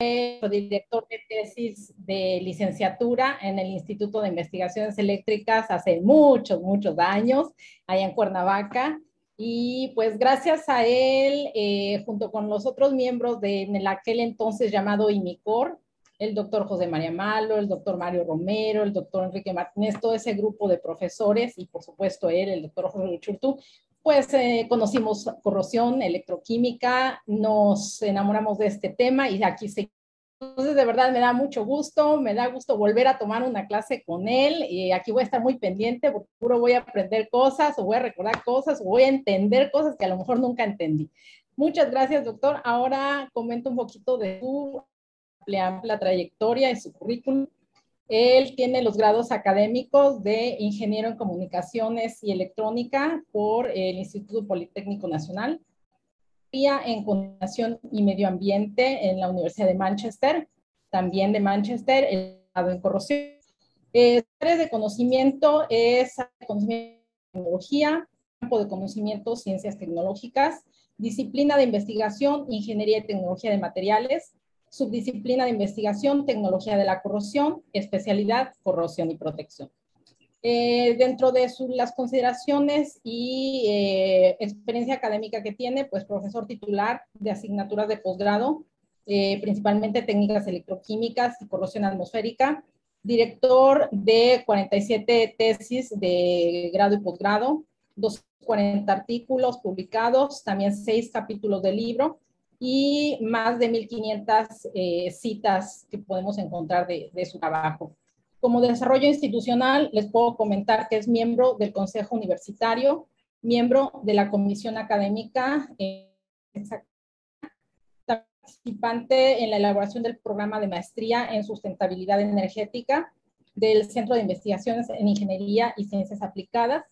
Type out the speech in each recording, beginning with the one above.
director de tesis de licenciatura en el Instituto de Investigaciones Eléctricas hace muchos, muchos años, allá en Cuernavaca. Y pues gracias a él, eh, junto con los otros miembros de en el aquel entonces llamado IMICOR, el doctor José María Malo, el doctor Mario Romero, el doctor Enrique Martínez, todo ese grupo de profesores y por supuesto él, el doctor José Luchurtu, pues eh, conocimos corrosión, electroquímica, nos enamoramos de este tema y aquí entonces, de verdad me da mucho gusto, me da gusto volver a tomar una clase con él y aquí voy a estar muy pendiente porque puro voy a aprender cosas o voy a recordar cosas o voy a entender cosas que a lo mejor nunca entendí. Muchas gracias, doctor. Ahora comento un poquito de su amplia, trayectoria y su currículum. Él tiene los grados académicos de Ingeniero en Comunicaciones y Electrónica por el Instituto Politécnico Nacional en Comunicación y Medio Ambiente en la Universidad de Manchester, también de Manchester, el lado en corrosión. Eh, de conocimiento es conocimiento de tecnología, campo de conocimiento ciencias tecnológicas, disciplina de investigación, ingeniería y tecnología de materiales, subdisciplina de investigación, tecnología de la corrosión, especialidad, corrosión y protección. Eh, dentro de las consideraciones y eh, experiencia académica que tiene, pues profesor titular de asignaturas de posgrado, eh, principalmente técnicas electroquímicas y corrosión atmosférica, director de 47 tesis de grado y posgrado, 240 artículos publicados, también seis capítulos de libro y más de 1.500 citas que podemos encontrar de su trabajo. Como desarrollo institucional, les puedo comentar que es miembro del Consejo Universitario, miembro de la Comisión Académica, eh, participante en la elaboración del programa de maestría en sustentabilidad energética del Centro de Investigaciones en Ingeniería y Ciencias Aplicadas,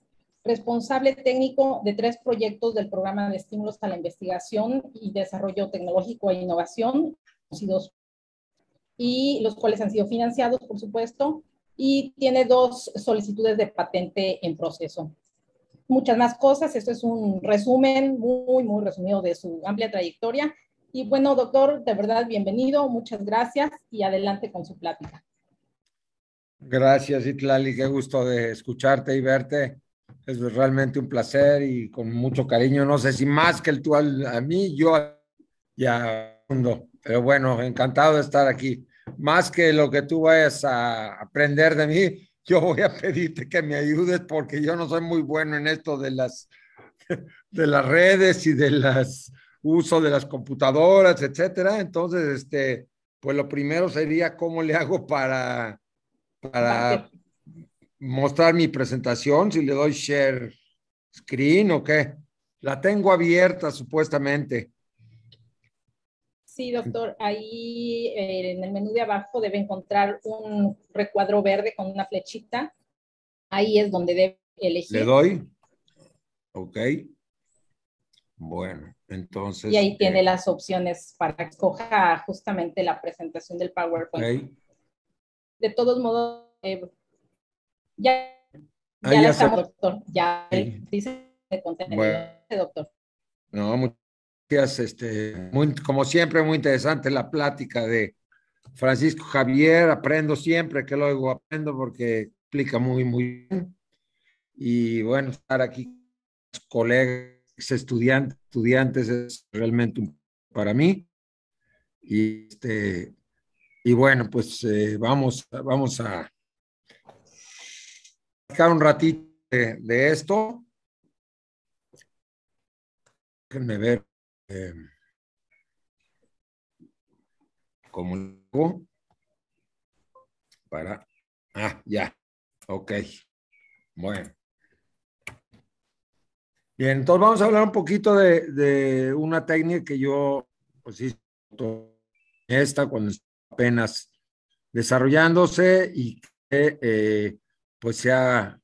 responsable técnico de tres proyectos del programa de estímulos a la investigación y desarrollo tecnológico e innovación, y los cuales han sido financiados, por supuesto, y tiene dos solicitudes de patente en proceso. Muchas más cosas, esto es un resumen muy, muy resumido de su amplia trayectoria. Y bueno, doctor, de verdad, bienvenido, muchas gracias y adelante con su plática. Gracias, Itlali, qué gusto de escucharte y verte. Es realmente un placer y con mucho cariño, no sé si más que el tú a mí, yo ya pero bueno, encantado de estar aquí. Más que lo que tú vayas a aprender de mí, yo voy a pedirte que me ayudes porque yo no soy muy bueno en esto de las, de las redes y de las uso de las computadoras, etcétera. Entonces, este, pues lo primero sería cómo le hago para, para mostrar mi presentación, si le doy share screen o qué. La tengo abierta supuestamente. Sí, doctor, ahí eh, en el menú de abajo debe encontrar un recuadro verde con una flechita. Ahí es donde debe elegir. Le doy. Ok. Bueno, entonces. Y ahí eh, tiene las opciones para que coja justamente la presentación del PowerPoint. De todos modos, eh, ya, ya, doctor. Ya dice doctor. No, muchas Gracias, este, como siempre, muy interesante la plática de Francisco Javier. Aprendo siempre que lo aprendo porque explica muy, muy bien. Y bueno, estar aquí con colegas, estudiantes, estudiantes es realmente un, para mí. Y, este, y bueno, pues eh, vamos, vamos a platicar un ratito de, de esto. Déjenme ver como para... Ah, ya. Ok. Bueno. Bien, entonces vamos a hablar un poquito de, una técnica que yo, pues hice esta cuando apenas desarrollándose y que pues se ha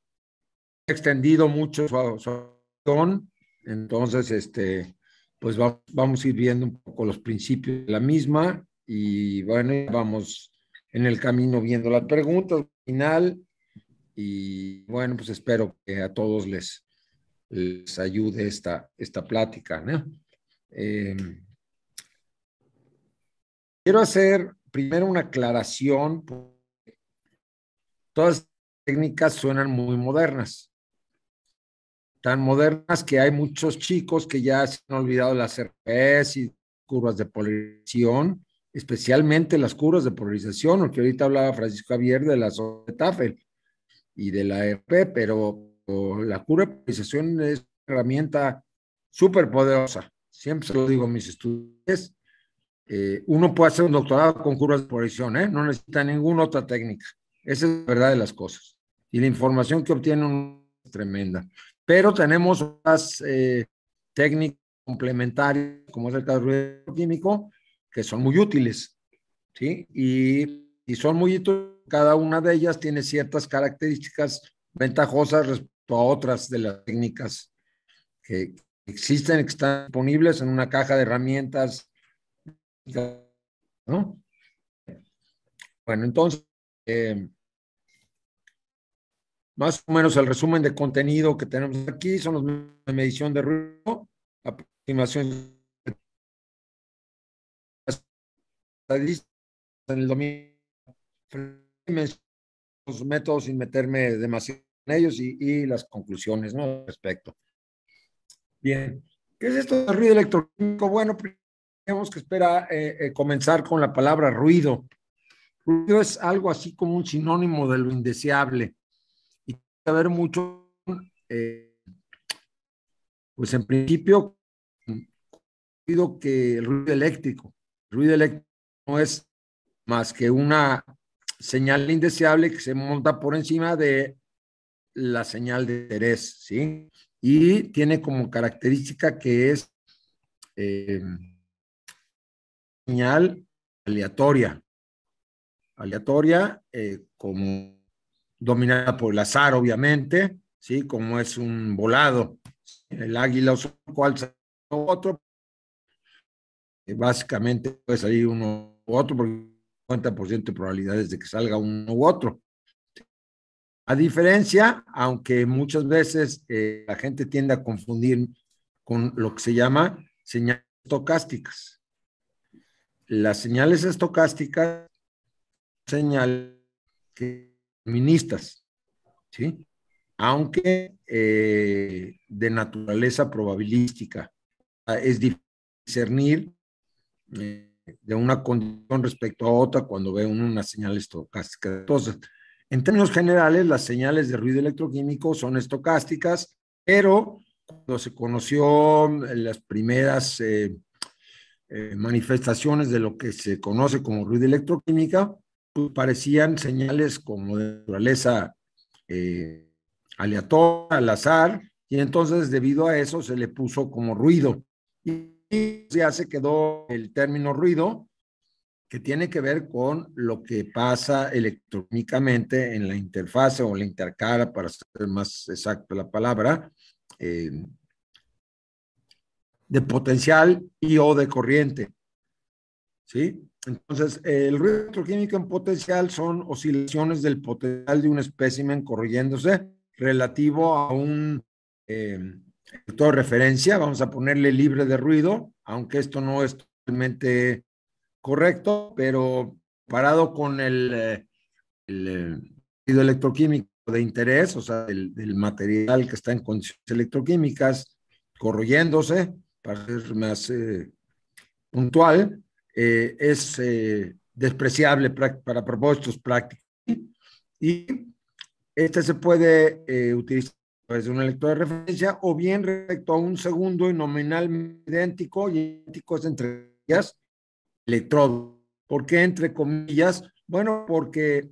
extendido mucho su, entonces este pues vamos, a ir viendo un poco los principios de la misma y bueno, vamos en el camino viendo las preguntas al final y bueno, pues espero que a todos les, les ayude esta, esta plática. Em, quiero hacer primero una aclaración. Todas las técnicas suenan muy modernas tan modernas que hay muchos chicos que ya se han olvidado las RPS y curvas de polarización, especialmente las curvas de polarización, porque ahorita hablaba Francisco Javier de la de y de la RP, pero la curva de polarización es una herramienta súper poderosa. Siempre se lo digo a mis estudiantes. Eh, uno puede hacer un doctorado con curvas de polarización, ¿eh? no necesita ninguna otra técnica. Esa es la verdad de las cosas. Y la información que obtiene es tremenda pero tenemos otras eh, técnicas complementarias, como es el caso del químico, que son muy útiles, ¿sí? Y, y son muy útiles, cada una de ellas tiene ciertas características ventajosas respecto a otras de las técnicas que existen, que están disponibles en una caja de herramientas, ¿no? Bueno, entonces... Eh, más o menos el resumen de contenido que tenemos aquí son los de medición de ruido, aproximación en el dominio los métodos sin meterme demasiado en ellos y, las conclusiones ¿no? respecto. Bien, ¿qué es esto de ruido electrónico? Bueno, tenemos que esperar eh, eh, comenzar con la palabra ruido. Ruido es algo así como un sinónimo de lo indeseable a ver mucho, eh, pues en principio, que el ruido eléctrico, el ruido eléctrico no es más que una señal indeseable que se monta por encima de la señal de interés, ¿sí? Y tiene como característica que es em, señal aleatoria, aleatoria eh, como dominada por el azar, obviamente, ¿sí? Como es un volado. El águila o cual otro, eh, básicamente puede salir uno u otro, porque 50% de probabilidades de que salga uno u otro. A diferencia, aunque muchas veces eh, la gente tiende a confundir con lo que se llama señales estocásticas. Las señales estocásticas, señal que feministas, ¿sí? aunque eh, de naturaleza probabilística. Ah, es discernir eh, de una condición respecto a otra cuando ve uno una señal estocástica. Entonces, en términos generales, las señales de ruido electroquímico son estocásticas, pero cuando se conoció las primeras eh, manifestaciones de lo que se conoce como ruido electroquímica, pues, parecían señales como de naturaleza eh, aleatoria, al azar, y entonces debido a eso se le puso como ruido. Y ya se quedó el término ruido, que tiene que ver con lo que pasa electrónicamente en la interfase o la intercara, para ser más exacta la palabra, eh, de potencial y o de corriente. ¿Sí? Entonces, el ruido electroquímico en potencial son oscilaciones del potencial de un espécimen corrigiéndose relativo a un eh, de referencia. Vamos a ponerle libre de ruido, aunque esto no es totalmente correcto, pero parado con el, eh, el, eh, ruido electroquímico de interés, o sea, el, material que está en condiciones electroquímicas corroyéndose, para ser más eh, puntual, eh, es eh, despreciable para propósitos prácticos. Y este se puede eh, utilizar desde un electrodo de referencia o bien respecto a un segundo y nominalmente idéntico y idéntico es entre ellas electrodo. ¿Por qué entre comillas? Bueno, porque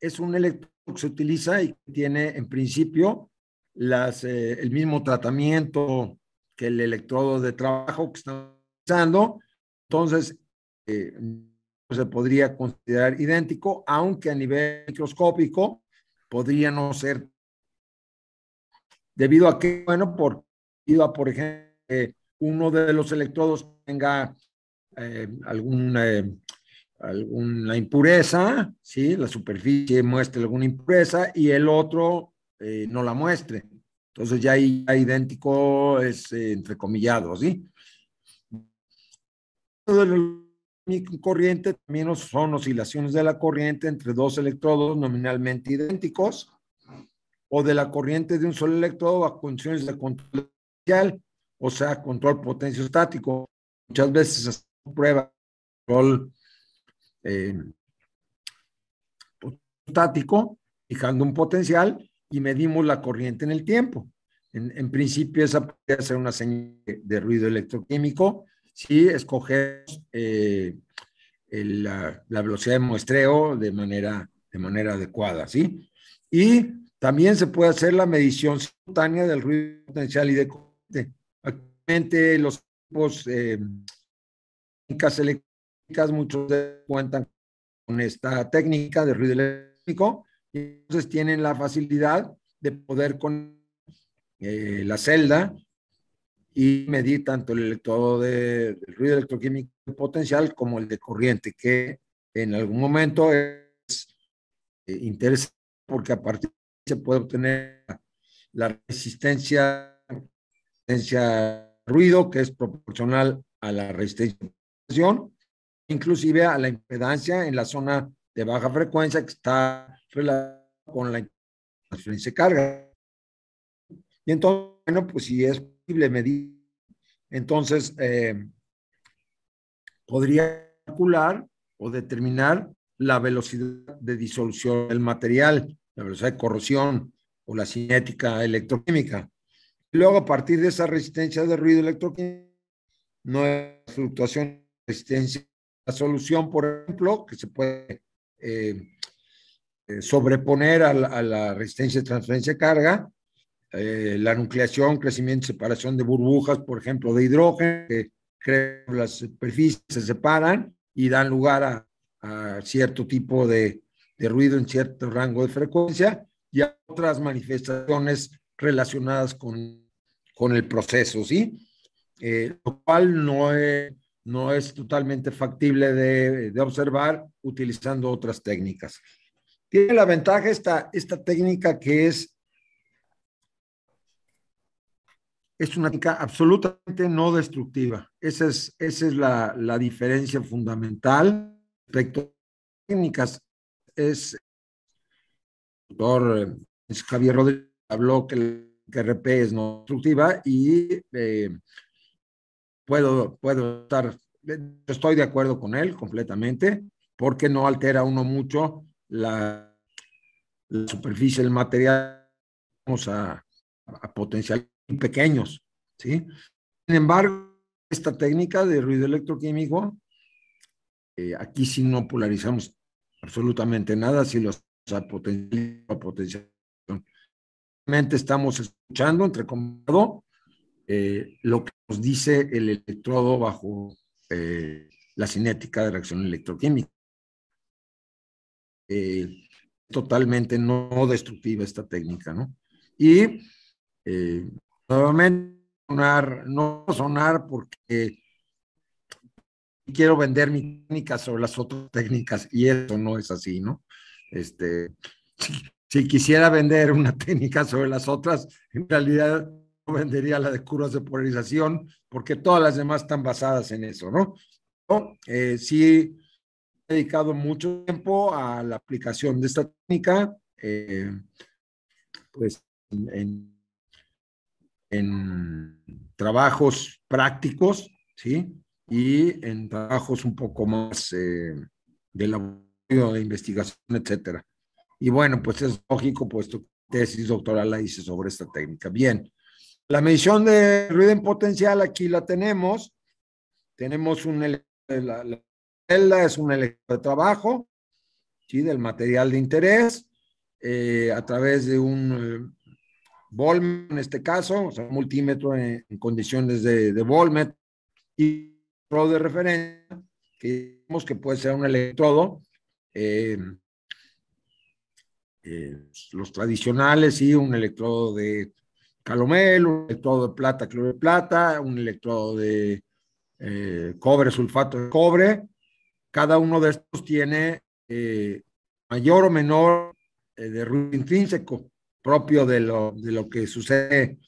es un electrodo que se utiliza y tiene en principio las, el mismo tratamiento que el electrodo de trabajo que estamos usando Entonces, eh, pues, se podría considerar idéntico, aunque a nivel microscópico podría no ser. Debido a que, bueno, por, por ejemplo, uno de los electrodos tenga eh, eh, alguna, impureza, ¿sí? la superficie muestre alguna impureza y el otro no la muestre. Entonces ya, ya idéntico es entrecomillado, ¿sí? de los corriente también son oscilaciones de la corriente entre dos electrodos nominalmente idénticos o de la corriente de un solo electrodo a condiciones de control potencial, o sea, control estático Muchas veces se prueba control eh, estático, fijando un potencial y medimos la corriente en el tiempo. En, en principio, esa puede ser una señal de ruido electroquímico, si escogemos eh, la, velocidad de muestreo de manera, de manera adecuada, ¿sí? Y también se puede hacer la medición simultánea del ruido potencial y de corriente. Actualmente los equipos eh, técnicas eléctricas, muchos cuentan con esta técnica de ruido eléctrico, y entonces tienen la facilidad de poder con eh, la celda y medir tanto el electrodo de ruido electroquímico potencial como el de corriente, que en algún momento es eh, interesante porque a partir de ahí se puede obtener la resistencia, resistencia ruido que es proporcional a la resistencia, inclusive a la impedancia en la zona de baja frecuencia que está relacionada con la transferencia de carga. Y entonces, bueno, pues si es medir. Entonces, eh, podría calcular o determinar la velocidad de disolución del material, la velocidad de corrosión o la cinética electroquímica. Luego, a partir de esa resistencia de ruido electroquímico, no es fluctuación resistencia. La solución, por ejemplo, que se puede eh, eh, sobreponer a la, a la, resistencia de transferencia de carga, eh, la nucleación, crecimiento y separación de burbujas, por ejemplo, de hidrógeno, que crean las superficies, se separan y dan lugar a, cierto tipo de, ruido en cierto rango de frecuencia y a otras manifestaciones relacionadas con, con el proceso, ¿sí? Eh, lo cual no es, no es totalmente factible de, de, observar utilizando otras técnicas. Tiene la ventaja esta, esta técnica que es es una técnica absolutamente no destructiva. Esa es, esa es la, diferencia fundamental respecto a técnicas. Es el doctor eh, Javier Rodríguez habló que el RP es no destructiva y eh, puedo, puedo estar, eh, estoy de acuerdo con él completamente, porque no altera uno mucho la, superficie, del material. Vamos a, potenciar pequeños, ¿sí? Sin embargo, esta técnica de ruido electroquímico, eh, aquí sí no polarizamos absolutamente nada, si los a estamos escuchando, entre comado, eh, lo que nos dice el electrodo bajo eh, la cinética de reacción electroquímica. totalmente no destructiva esta técnica, ¿no? Y no sonar porque quiero vender mi técnica sobre las otras técnicas y eso no es así, ¿no? Este, si, quisiera vender una técnica sobre las otras, en realidad no vendería la de curvas de polarización porque todas las demás están basadas en eso, ¿no? Eh, sí he dedicado mucho tiempo a la aplicación de esta técnica, eh, pues en en trabajos prácticos, ¿sí? Y en trabajos un poco más eh, de laboratorio, de investigación, etcétera. Y bueno, pues es lógico, puesto que tesis doctoral la hice sobre esta técnica. Bien, la medición de ruido en potencial aquí la tenemos. Tenemos un la, celda es un electro de trabajo, ¿sí? del material de interés, eh, a través de un eh, Volmet en este caso, o sea, multímetro en, condiciones de, de Volmet y pro de referencia, que vemos que puede ser un electrodo. Eh, eh, los tradicionales, sí, un electrodo de calomel, un electrodo de plata, cloro de plata, un electrodo de eh, cobre, sulfato de cobre. Cada uno de estos tiene mayor o menor de ruido intrínseco propio de lo, de lo que sucede en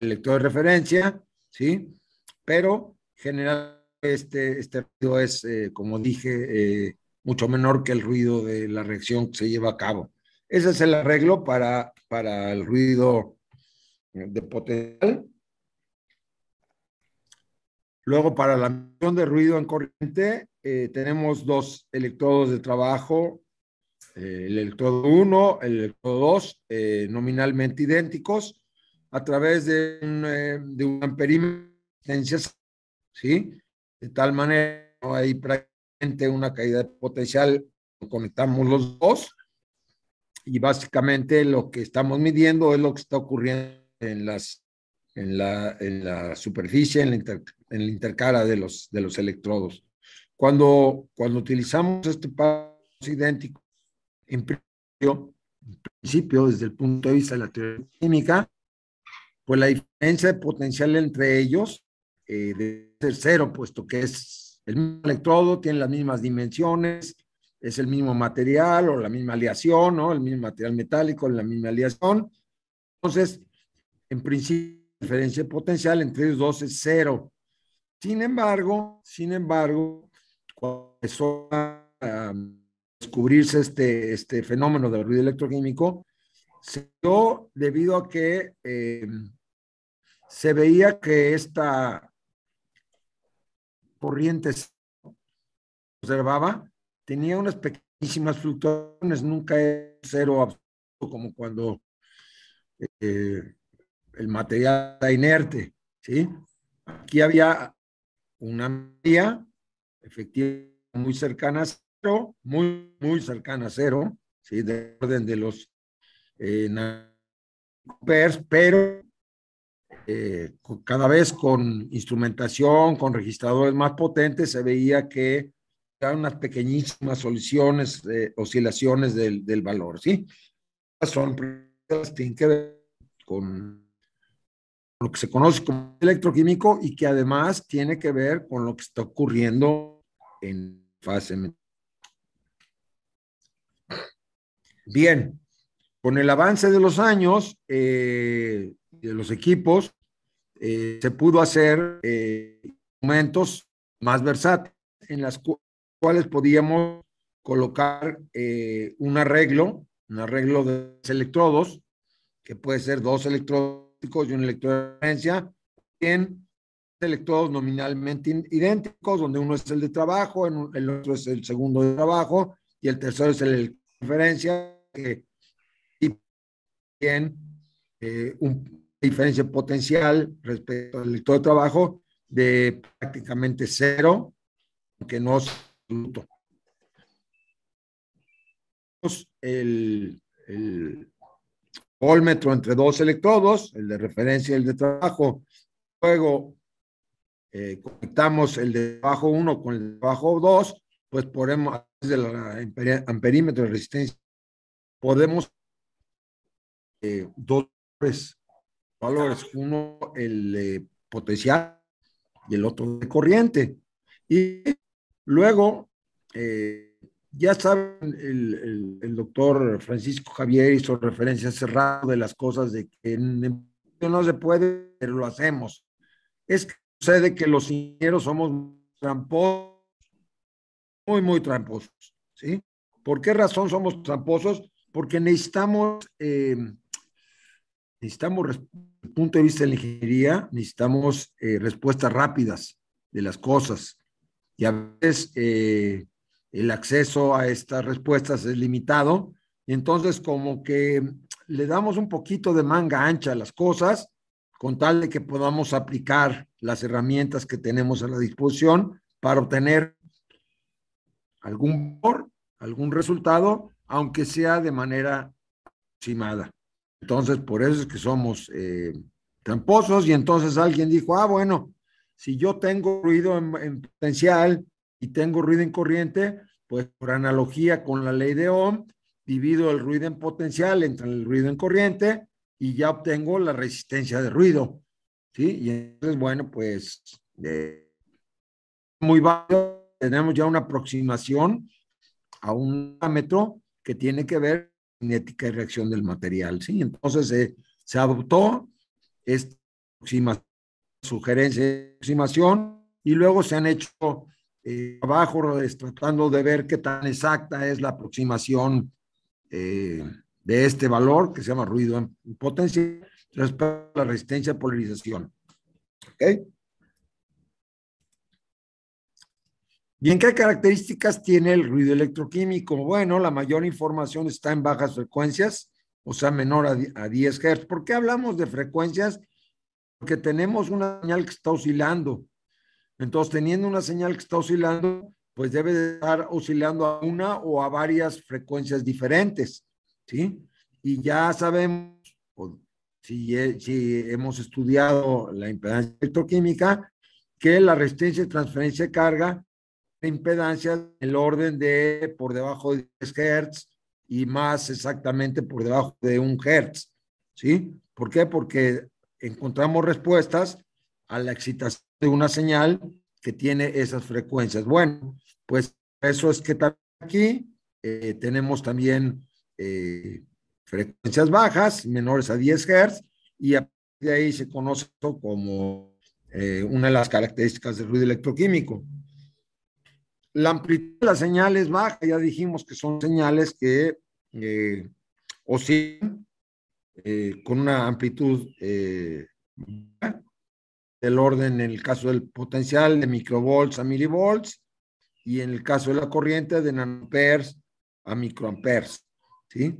el electrodo de referencia, ¿sí? Pero generalmente este, este ruido es, eh, como dije, eh, mucho menor que el ruido de la reacción que se lleva a cabo. Ese es el arreglo para, para el ruido de potencial. Luego, para la misión de ruido en corriente, eh, tenemos dos electrodos de trabajo el electrodo 1, el electrodo 2, eh, nominalmente idénticos, a través de un, eh, de ¿sí? De tal manera, no hay prácticamente una caída de potencial, conectamos los dos, y básicamente lo que estamos midiendo es lo que está ocurriendo en, las, en, la, la superficie, en la, en la intercara de los, de los electrodos. Cuando, cuando utilizamos este paso idéntico, en principio, desde el punto de vista de la teoría química, pues la diferencia de potencial entre ellos eh, debe ser cero, puesto que es el mismo electrodo, tiene las mismas dimensiones, es el mismo material o la misma aleación, ¿no? El mismo material metálico, la misma aleación. Entonces, en principio, la diferencia de potencial entre ellos dos es cero. Sin embargo, sin embargo, cuando descubrirse este, este fenómeno del ruido electroquímico, se dio debido a que eh, se veía que esta corriente observaba tenía unas pequeñísimas fluctuaciones, nunca es cero absoluto, como cuando eh, el material está inerte, ¿sí? Aquí había una media, efectiva muy cercana muy, muy cercana a cero, ¿sí? de orden de los eh, pero eh, cada vez con instrumentación, con registradores más potentes, se veía que eran unas pequeñísimas soluciones, oscilaciones del, valor, ¿sí? Son que tienen que ver con lo que se conoce como electroquímico y que además tiene que ver con lo que está ocurriendo en fase metálica Bien, con el avance de los años, eh, de los equipos, eh, se pudo hacer eh, momentos más versátiles en las cuales podíamos colocar eh, un arreglo, un arreglo de electrodos, que puede ser dos electrodos y una electrodo de electrodos nominalmente idénticos, donde uno es el de trabajo, el otro es el segundo de trabajo y el tercero es el de referencia, que bien eh, una diferencia potencial respecto al electrodo de trabajo de prácticamente cero, que no es absoluto. El, el entre dos electrodos, el de referencia y el de trabajo. Luego eh, conectamos el de trabajo 1 con el de trabajo 2, pues ponemos el amperímetro de resistencia podemos eh, dos valores, uno el eh, potencial y el otro de corriente. Y luego, eh, ya saben, el, doctor Francisco Javier hizo referencia cerrada de las cosas de que no se puede, pero lo hacemos. Es que sucede que los ingenieros somos tramposos, muy, muy tramposos, ¿sí? ¿Por qué razón somos tramposos? porque necesitamos, eh, necesitamos, desde el punto de vista de la ingeniería, necesitamos eh, respuestas rápidas de las cosas. Y a veces eh, el acceso a estas respuestas es limitado. Y entonces como que le damos un poquito de manga ancha a las cosas con tal de que podamos aplicar las herramientas que tenemos a la disposición para obtener algún valor, algún resultado aunque sea de manera aproximada. Entonces, por eso es que somos eh, tramposos y entonces alguien dijo, ah, bueno, si yo tengo ruido en, potencial y tengo ruido en corriente, pues por analogía con la ley de Ohm, divido el ruido en potencial entre el ruido en corriente y ya obtengo la resistencia de ruido. ¿Sí? Y entonces, bueno, pues eh, muy bajo, tenemos ya una aproximación a un metro que tiene que ver con cinética y reacción del material. ¿sí? Entonces eh, se adoptó esta sugerencia, aproximación, y luego se han hecho eh, trabajos eh, tratando de ver qué tan exacta es la aproximación de este valor que se llama ruido en potencia respecto a la resistencia a polarización. ¿Okay? Bien, ¿qué características tiene el ruido electroquímico? Bueno, la mayor información está en bajas frecuencias, o sea, menor a 10 Hz. ¿Por qué hablamos de frecuencias? Porque tenemos una señal que está oscilando. Entonces, teniendo una señal que está oscilando, pues debe estar oscilando a una o a varias frecuencias diferentes, ¿sí? Y ya sabemos, si, si hemos estudiado la impedancia electroquímica, que la resistencia y transferencia de carga impedancia en el orden de por debajo de 10 hertz y más exactamente por debajo de 1 hertz, ¿Sí? ¿Por qué? Porque encontramos respuestas a la excitación de una señal que tiene esas frecuencias. Bueno, pues eso es que aquí eh, tenemos también eh, frecuencias bajas, menores a 10 hertz, y de ahí se conoce como eh, una de las características del ruido electroquímico. La amplitud de las señales baja, ya dijimos que son señales que eh, oscilan eh, con una amplitud eh, del orden, en el caso del potencial, de microvolts a milivolts, y en el caso de la corriente, de nanoamperes a microamperes. ¿sí?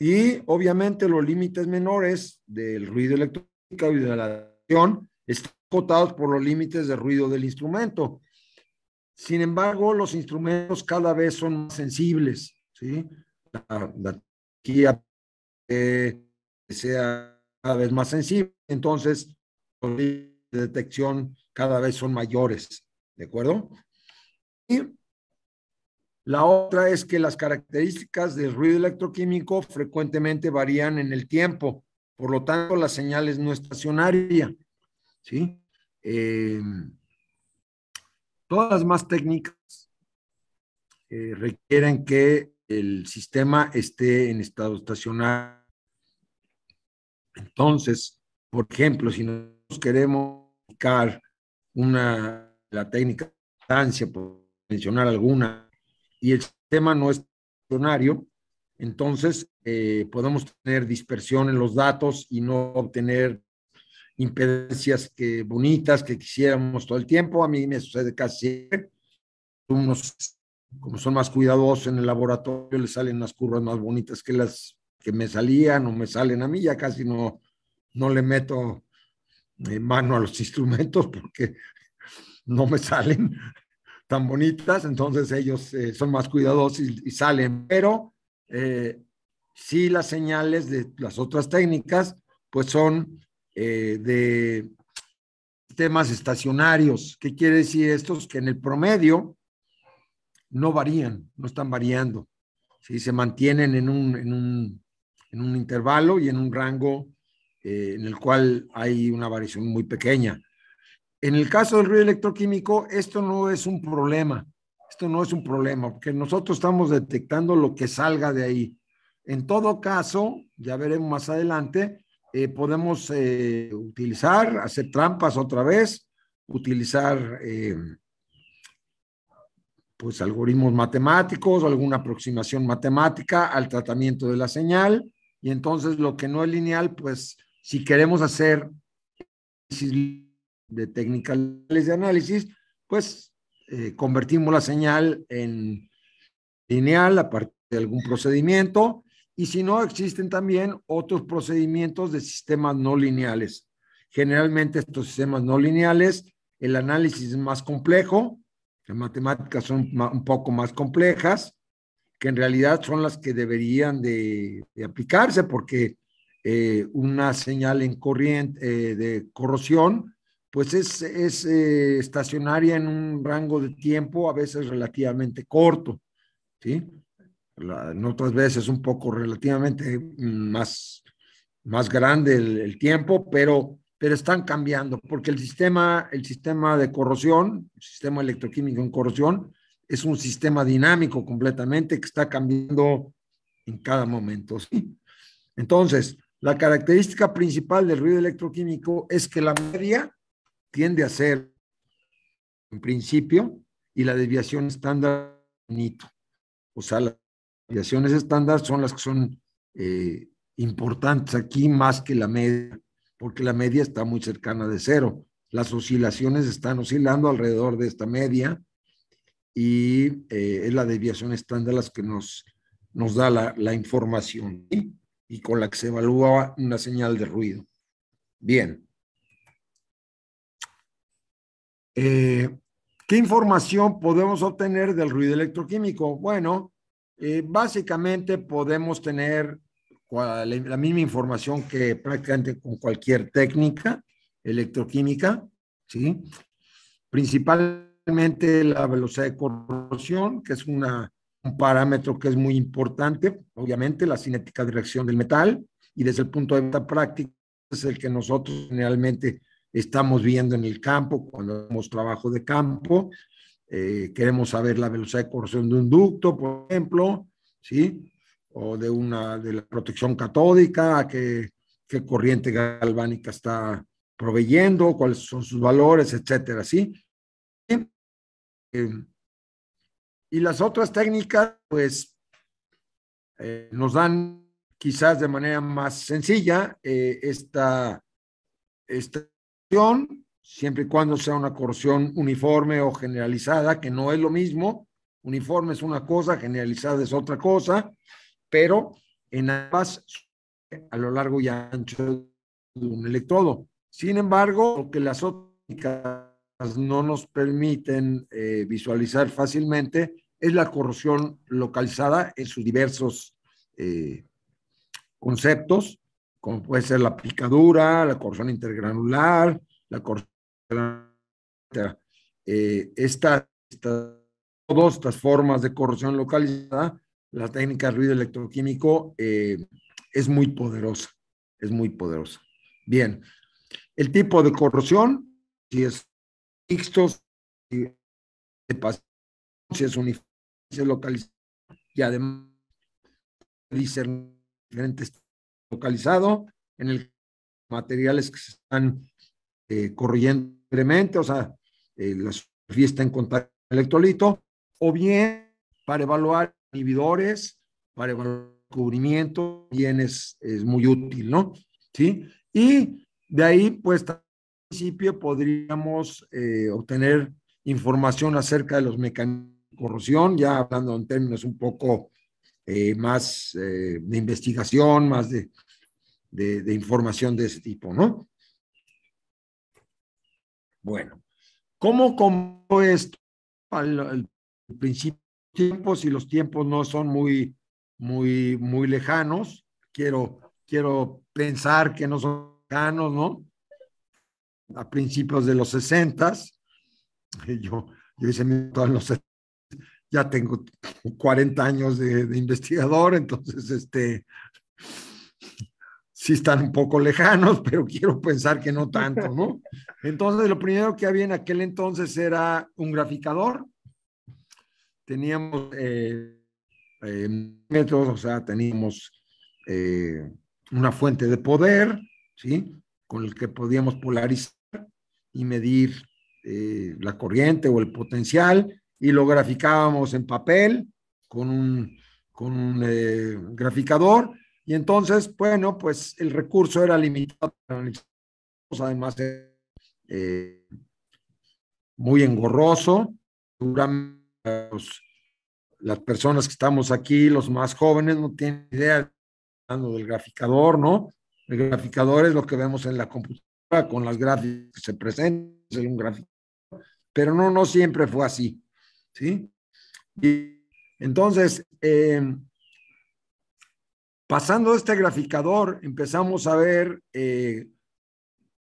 Y obviamente los límites menores del ruido electrónico y de la acción están acotados por los límites de ruido del instrumento. Sin embargo, los instrumentos cada vez son más sensibles, ¿sí? La, eh, sea cada vez más sensible, entonces los de detección cada vez son mayores, ¿de acuerdo? Y la otra es que las características del ruido electroquímico frecuentemente varían en el tiempo, por lo tanto la señal es no estacionaria, ¿sí? Eh, todas las más técnicas, eh, requieren que el sistema esté en estado estacionario. Entonces, por ejemplo, si nos queremos aplicar una, la técnica de distancia, por mencionar alguna, y el sistema no es estacionario, entonces eh, podemos tener dispersión en los datos y no obtener impedencias que bonitas que quisiéramos todo el tiempo. A mí me sucede casi unos, como son más cuidadosos en el laboratorio, les salen las curvas más bonitas que las que me salían o me salen a mí. Ya casi no, no le meto eh, mano a los instrumentos porque no me salen tan bonitas, entonces ellos eh, son más cuidadosos y, salen, pero eh, sí las señales de las otras técnicas, pues son eh, de temas estacionarios. ¿Qué quiere decir estos? Que en el promedio no varían, no están variando. si Se mantienen en un, intervalo y en un rango eh, en el cual hay una variación muy pequeña. En el caso del ruido electroquímico, esto no es un problema. Esto no es un problema, porque nosotros estamos detectando lo que salga de ahí. En todo caso, ya veremos más adelante, eh, podemos eh, utilizar, hacer trampas otra vez, utilizar eh, pues algoritmos matemáticos o alguna aproximación matemática al tratamiento de la señal. Y entonces lo que no es lineal, pues si queremos hacer de técnicas de análisis, pues convertimos la señal en lineal a partir de algún procedimiento y si no, existen también otros procedimientos de sistemas no lineales. Generalmente estos sistemas no lineales, el análisis es más complejo, las matemáticas son un poco más complejas, que en realidad son las que deberían de, aplicarse porque eh, una señal en corriente eh, de corrosión, pues es, eh, estacionaria en un rango de tiempo a veces relativamente corto, ¿sí? en otras veces un poco relativamente más, más grande el, tiempo, pero, pero están cambiando, porque el sistema, el sistema de corrosión, el sistema electroquímico en corrosión, es un sistema dinámico completamente que está cambiando en cada momento. ¿sí? Entonces, la característica principal del ruido electroquímico es que la media tiende a ser en principio y la desviación estándar nito O sea, la desviaciones estándar son las que son eh, importantes aquí más que la media, porque la media está muy cercana de cero. Las oscilaciones están oscilando alrededor de esta media y eh, es la desviación estándar las que nos, nos da la, información y con la que se evalúa una señal de ruido. Bien. Eh, ¿Qué información podemos obtener del ruido electroquímico? Bueno, eh, básicamente podemos tener la misma información que prácticamente con cualquier técnica electroquímica, ¿sí? Principalmente la velocidad de corrosión, que es un parámetro que es muy importante, obviamente la cinética de reacción del metal, y desde el punto de vista práctico es el que nosotros generalmente estamos viendo en el campo cuando hacemos trabajo de campo, eh, queremos saber la velocidad de corrosión de un ducto, por ejemplo, ¿sí? O de una de la protección catódica, qué, qué corriente galvánica está proveyendo, cuáles son sus valores, etcétera, ¿sí? Em, y las otras técnicas, pues, eh, nos dan quizás de manera más sencilla eh, esta, esta siempre y cuando sea una corrosión uniforme o generalizada, que no es lo mismo. Uniforme es una cosa, generalizada es otra cosa, pero en ambas a lo largo y ancho de un electrodo. Sin embargo, lo que las ópticas no nos permiten eh, visualizar fácilmente es la corrosión localizada en sus diversos eh, conceptos, como puede ser la picadura, la corrosión intergranular, la corrosión eh, estas, todas estas formas de corrosión localizada, la técnica de ruido electroquímico eh, es muy poderosa, es muy poderosa. Bien, el tipo de corrosión, si es mixto si es uniforme, si es localizado, y además si diferentes localizado en el materiales que se están eh, corriendo o sea, eh, la superficie está en contacto con el electrolito, o bien para evaluar inhibidores, para evaluar cubrimiento, bien es, es muy útil, ¿no? ¿Sí? Y de ahí, pues, al principio podríamos eh, obtener información acerca de los mecanismos de corrosión, ya hablando en términos un poco eh, más de investigación, más de, información de ese tipo, ¿no? Bueno, ¿cómo como esto al, principio tiempos si los tiempos no son muy, muy, muy lejanos? Quiero, quiero pensar que no son lejanos, ¿no? A principios de los sesentas, yo, yo hice mi en los ya tengo 40 años de investigador, entonces este, sí están un poco lejanos, pero quiero pensar que no tanto, ¿no? Entonces, lo primero que había en aquel entonces era un graficador. Teníamos eh, eh, métodos, o sea, teníamos eh, una fuente de poder, ¿sí? Con el que podíamos polarizar y medir la corriente o el potencial, y lo graficábamos en papel con un, con un graficador y entonces, bueno, pues el recurso era limitado además eh, muy engorroso. Seguramente las personas que estamos aquí, los más jóvenes, no tienen idea del graficador, ¿no? El graficador es lo que vemos en la computadora con las gráficas que se presentan, un graficador, pero no, no siempre fue así, ¿sí? Y entonces, eh, Pasando este graficador, empezamos a ver, eh,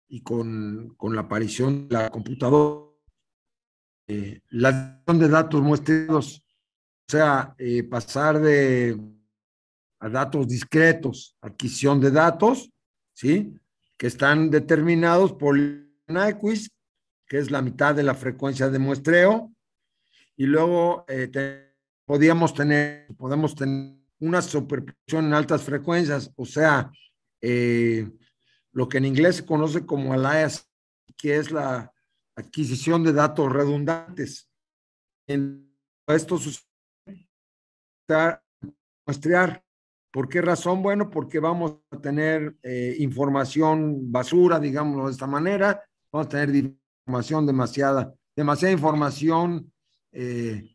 y con, la aparición de la computadora, eh, la división de datos muestreados, o sea, eh, pasar de a datos discretos, adquisición de datos, ¿sí? Que están determinados por Nyquist, que es la mitad de la frecuencia de muestreo, y luego podíamos tener, podemos tener una superposición en altas frecuencias, o sea, eh, lo que en inglés se conoce como alias, que es la adquisición de datos redundantes. En esto está muestrear. ¿Por qué razón? Bueno, porque vamos a tener eh, información basura, digámoslo de esta manera, vamos a tener información demasiada, demasiada información eh,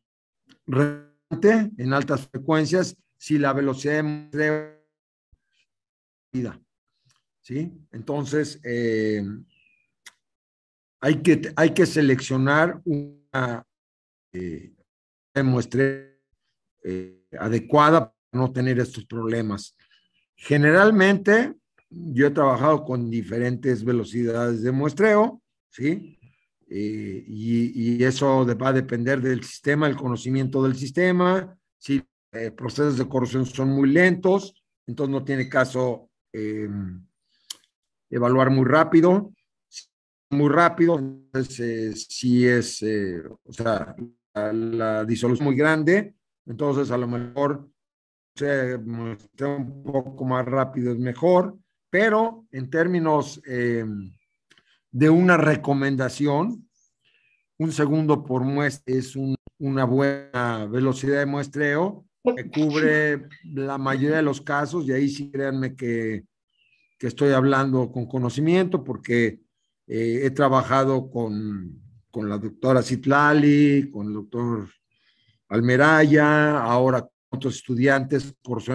en altas frecuencias si la velocidad de vida. ¿Sí? Entonces, eh, hay, que, hay que seleccionar una eh, eh, adecuada para no tener estos problemas. Generalmente, yo he trabajado con diferentes velocidades de muestreo, ¿sí? Eh, y, eso va a depender del sistema, el conocimiento del sistema, si eh, procesos de corrosión son muy lentos, entonces no tiene caso em, evaluar muy rápido. Muy rápido, si es, eh, eh, o sea, la, disolución es muy grande, entonces a lo mejor un poco más rápido es mejor, pero en términos em, de una recomendación, un segundo por muestra es una buena velocidad de muestreo que cubre la mayoría de los casos y ahí sí créanme que, estoy hablando con conocimiento porque eh, he trabajado con, la doctora Citlali, con el doctor Almeraya, ahora con otros estudiantes por su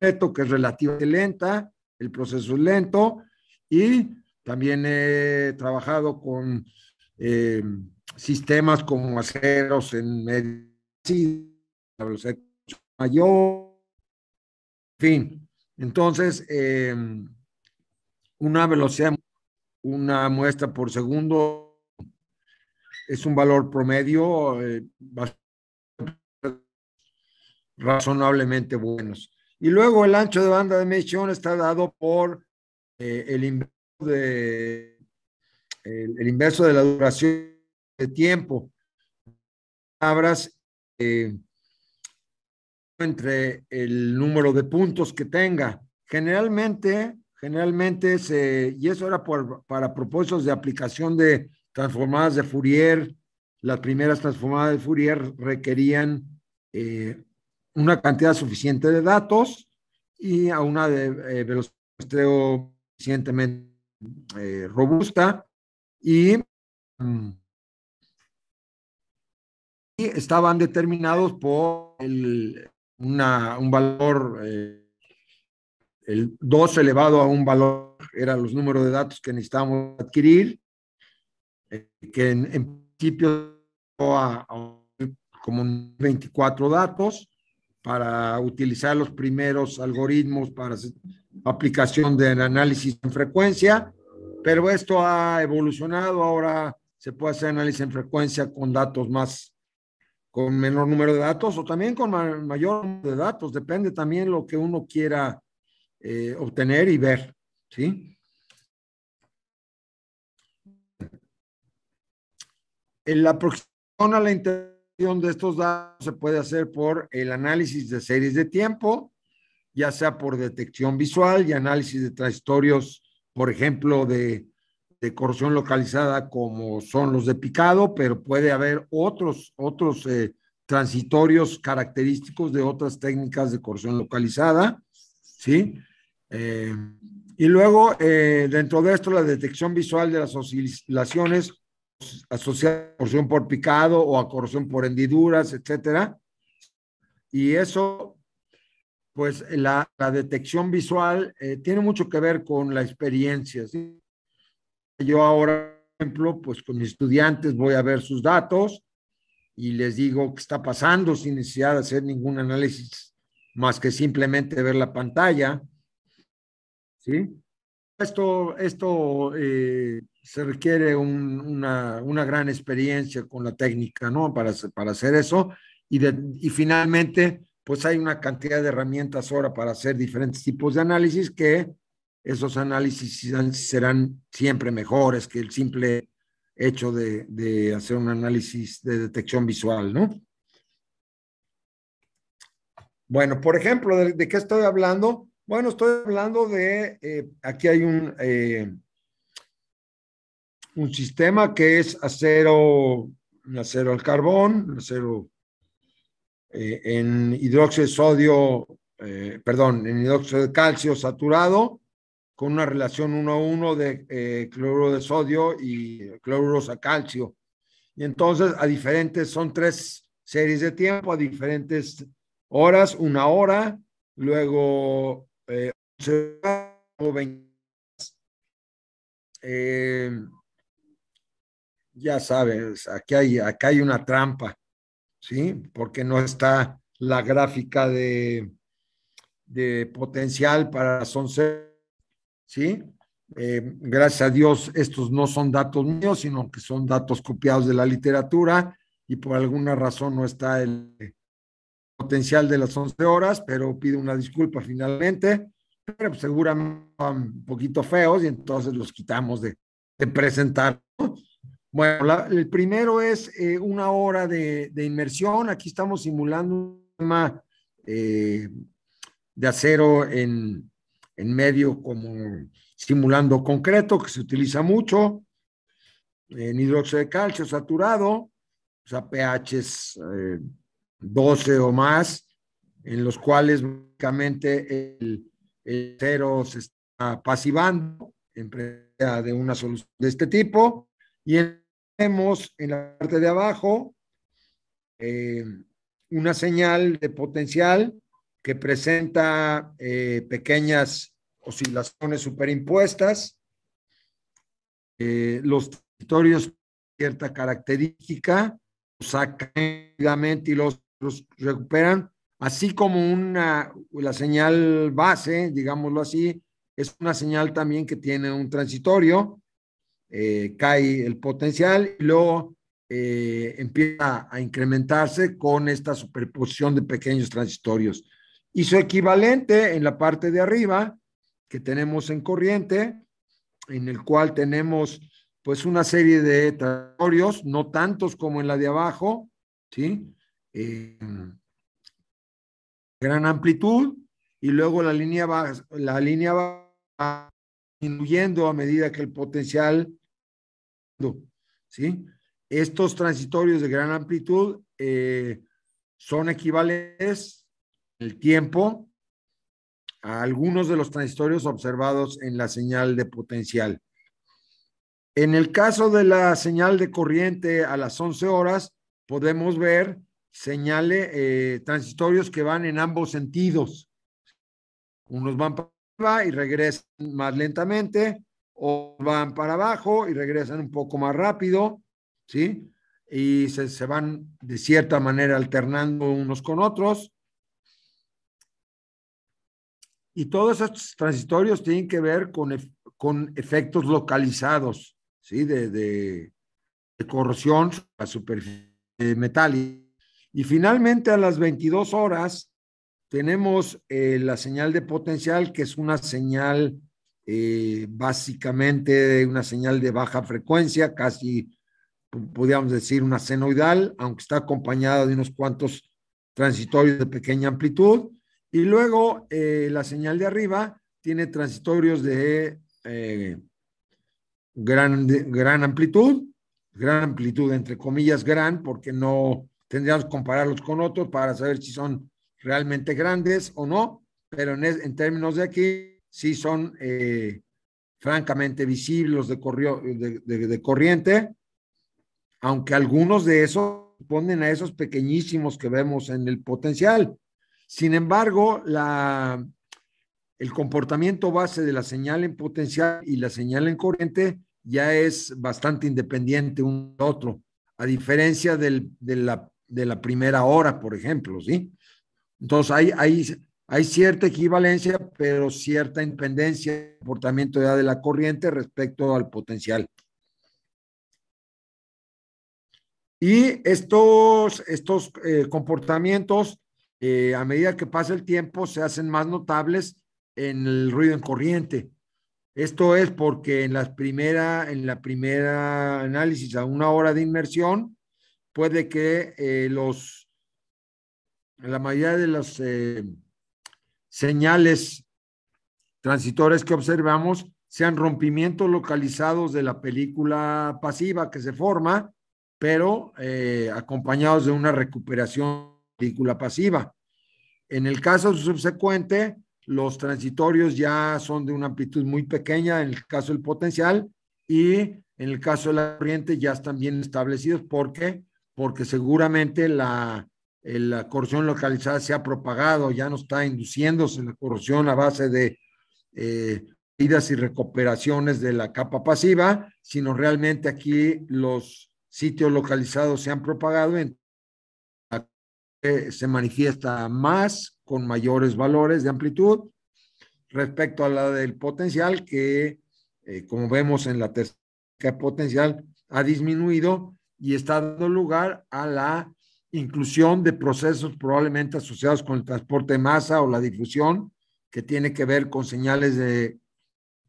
reto, que es relativamente lenta, el proceso es lento, y también he trabajado con eh, sistemas como aceros en medio, la velocidad mayor, en fin. Entonces, em, una velocidad, una muestra por segundo es un valor promedio eh, razonablemente buenos. Y luego el ancho de banda de medición está dado por eh, el, inverso de, el, inverso de la duración de tiempo. Palabras, eh, entre el número de puntos que tenga. Generalmente, generalmente se, y eso era para propósitos de aplicación de transformadas de Fourier, las primeras transformadas de Fourier requerían eh, una cantidad suficiente de datos y a una de, eh, velocidad suficientemente eh, robusta y, mm, y, estaban determinados por el, un valor, eh, el 2 elevado a un valor, eran los números de datos que necesitábamos adquirir, eh, que en, principio a, como 24 datos para utilizar los primeros algoritmos para aplicación del análisis en frecuencia, pero esto ha evolucionado, ahora se puede hacer análisis en frecuencia con datos más con menor número de datos o también con mayor número de datos, depende también lo que uno quiera eh, obtener y ver, ¿sí? En la aproximación a la intención de estos datos se puede hacer por el análisis de series de tiempo, ya sea por detección visual y análisis de trayectorios, por ejemplo, de de corrosión localizada como son los de picado, pero puede haber otros, otros eh, transitorios característicos de otras técnicas de corrosión localizada, ¿sí? Eh, y luego, eh, dentro de esto, la detección visual de las oscilaciones asociadas a corrosión por picado o a corrosión por hendiduras, etcétera. Y eso pues la, detección visual tiene mucho que ver con la experiencia. ¿sí? yo ahora, por ejemplo, pues con mis estudiantes voy a ver sus datos y les digo qué está pasando sin necesidad de hacer ningún análisis más que simplemente ver la pantalla. ¿Sí? Esto, esto eh, se requiere una, una, gran experiencia con la técnica, ¿no? Para, para hacer eso. Y, de, y finalmente, pues hay una cantidad de herramientas ahora para hacer diferentes tipos de análisis que esos análisis serán siempre mejores que el simple hecho de, hacer un análisis de detección visual, ¿no? Bueno, por ejemplo, ¿de, qué estoy hablando? Bueno, estoy hablando de, eh, aquí hay eh, un, sistema que es acero, acero al carbón, acero eh, en hidróxido de sodio, perdón, en hidróxido de calcio saturado, con una relación uno a uno de eh, cloruro de sodio y cloruros a calcio. Y entonces, a diferentes, son tres series de tiempo, a diferentes horas, una hora, luego eh, eh, ya sabes, aquí hay, hay una trampa, ¿sí? Porque no está la gráfica de, potencial para las ¿sí? Eh, gracias a Dios, estos no son datos míos, sino que son datos copiados de la literatura y por alguna razón no está el potencial de las 11 horas, pero pido una disculpa finalmente, pero pues, seguramente un poquito feos y entonces los quitamos de, presentar. Bueno, el primero es eh, una hora de, inmersión. Aquí estamos simulando un tema eh, de acero en, en medio como simulando concreto, que se utiliza mucho, en hidróxido de calcio saturado, o sea, pHs 12 eh, o más, en los cuales básicamente el, cero se está pasivando en presencia de una solución de este tipo. Y tenemos en la parte de abajo eh, una señal de potencial que presenta eh, pequeñas oscilaciones superimpuestas, eh, los transitorios con cierta característica, sacan y los, recuperan, así como una, la señal base, digámoslo así, es una señal también que tiene un transitorio, eh, cae el potencial y luego empieza a incrementarse con esta superposición de pequeños transitorios y su equivalente en la parte de arriba que tenemos en corriente, en el cual tenemos pues una serie de transitorios, no tantos como en la de abajo, ¿sí? Eh, gran amplitud y luego la línea va, la línea va disminuyendo a medida que el potencial, ¿sí? Estos transitorios de gran amplitud eh, son equivalentes el tiempo a algunos de los transitorios observados en la señal de potencial. En el caso de la señal de corriente a las 11 horas, podemos ver señales eh, transitorios que van en ambos sentidos. Unos van para arriba y regresan más lentamente, o van para abajo y regresan un poco más rápido, ¿sí? Y se, se van de cierta manera alternando unos con otros. Y todos esos transitorios tienen que ver con, con efectos localizados, ¿sí? De, corrosión a superficie metálica. Y finalmente a las 22 horas tenemos eh, la señal de potencial, que es una señal eh, básicamente una señal de baja frecuencia, casi podríamos decir una senoidal, aunque está acompañada de unos cuantos transitorios de pequeña amplitud. Y luego eh, la señal de arriba tiene transitorios de eh, gran, gran amplitud, gran amplitud entre comillas gran, porque no tendríamos que compararlos con otros para saber si son realmente grandes o no, pero en, términos de aquí sí son eh, francamente visibles de, de corriente, aunque algunos de esos ponen a esos pequeñísimos que vemos en el potencial, sin embargo, el comportamiento base de la señal en potencial y la señal en corriente ya es bastante independiente uno de otro, a diferencia de, la, primera hora, por ejemplo, ¿sí? Entonces, hay, cierta equivalencia, pero cierta independencia del comportamiento de la corriente respecto al potencial. Y estos, eh, comportamientos eh, a medida que pasa el tiempo se hacen más notables en el ruido en corriente. Esto es porque en, las primera, en la primera análisis a una hora de inmersión puede que eh, los, la mayoría de las eh, señales transitorias que observamos sean rompimientos localizados de la película pasiva que se forma, pero acompañados de una recuperación partícula pasiva. En el caso subsecuente, los transitorios ya son de una amplitud muy pequeña en el caso del potencial y en el caso de la corriente ya están bien establecidos porque porque seguramente la, la corrosión localizada se ha propagado, ya no está induciéndose la corrosión a base de eh, y recuperaciones de la capa pasiva, sino realmente aquí los sitios localizados se han propagado, en se manifiesta más con mayores valores de amplitud respecto a la del potencial que, eh, como vemos en la tercera potencial, ha disminuido y está dando lugar a la inclusión de procesos probablemente asociados con el transporte de masa o la difusión, que tiene que ver con señales de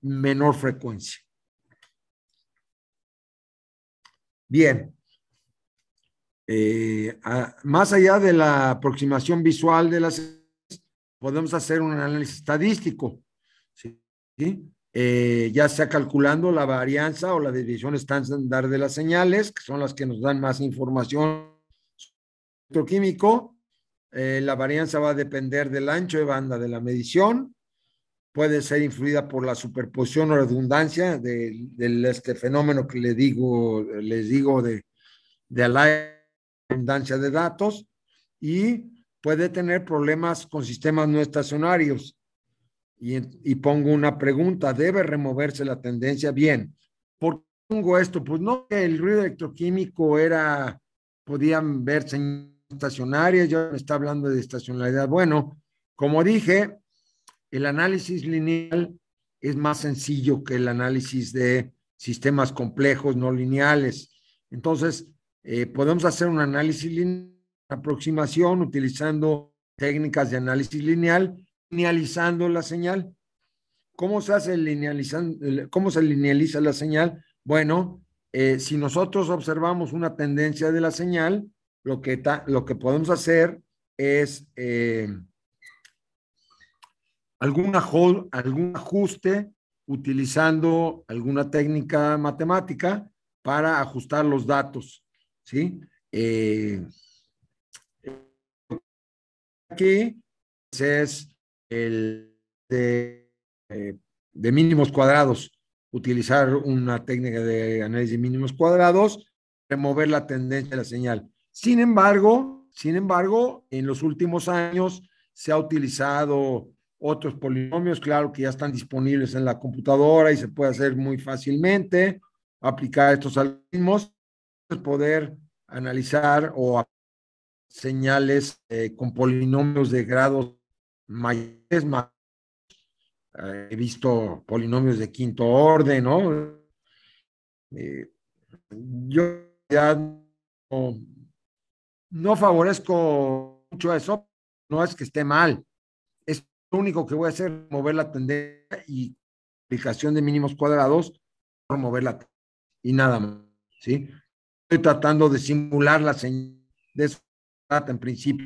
menor frecuencia. Bien, eh, más allá de la aproximación visual de las podemos hacer un análisis estadístico, eh, ya sea calculando la varianza o la división estándar de las señales, que son las que nos dan más información electroquímico. Eh, la varianza va a depender del ancho de banda de la medición, puede ser influida por la superposición o redundancia de, este fenómeno que les digo, les digo de, de la tendencia de datos y puede tener problemas con sistemas no estacionarios. Y, pongo una pregunta, ¿debe removerse la tendencia? Bien, ¿por qué pongo esto? Pues no que el ruido electroquímico era, podían verse en estacionarias, ya me está hablando de estacionalidad. Bueno, como dije, el análisis lineal es más sencillo que el análisis de sistemas complejos no lineales. Entonces, eh, podemos hacer un análisis de aproximación utilizando técnicas de análisis lineal, linealizando la señal. ¿Cómo se hace linealizando cómo se linealiza la señal? Bueno, eh, si nosotros observamos una tendencia de la señal, lo que, lo que podemos hacer es eh, algún, algún ajuste utilizando alguna técnica matemática para ajustar los datos. Aquí eh, es el eh, de, mínimos cuadrados, utilizar una técnica de análisis de mínimos cuadrados, remover la tendencia de la señal. Sin embargo, sin embargo, en los últimos años se ha utilizado otros polinomios, claro que ya están disponibles en la computadora y se puede hacer muy fácilmente, aplicar estos algoritmos, poder analizar o señales eh, con polinomios de grados mayores. Más, eh, he visto polinomios de quinto orden, ¿no? Eh, yo no, favorezco mucho eso, no es que esté mal. Es lo único que voy a hacer, mover la tendencia y aplicación de mínimos cuadrados, por la y nada más, ¿sí? estoy tratando de simular la señal de data en principio,